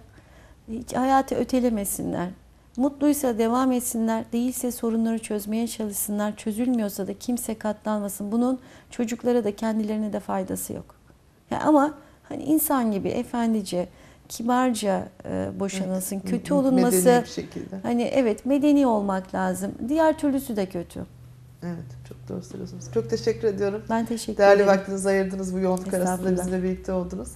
hiç hayatı ötelemesinler. Mutluysa devam etsinler, değilse sorunları çözmeye çalışsınlar. Çözülmüyorsa da kimse katlanmasın. Bunun çocuklara da kendilerine de faydası yok. Yani ama hani insan gibi efendice kibarca e, boşanılsın. Evet. Kötü olunması medeni bir şekilde. Hani evet medeni olmak lazım. Diğer türlüsü de kötü. Evet çok doğru söylüyorsunuz. Çok teşekkür ediyorum. Ben teşekkür Değerli ederim. Değerli vaktinizi ayırdınız bu yoğunluk arasında bizimle birlikte oldunuz.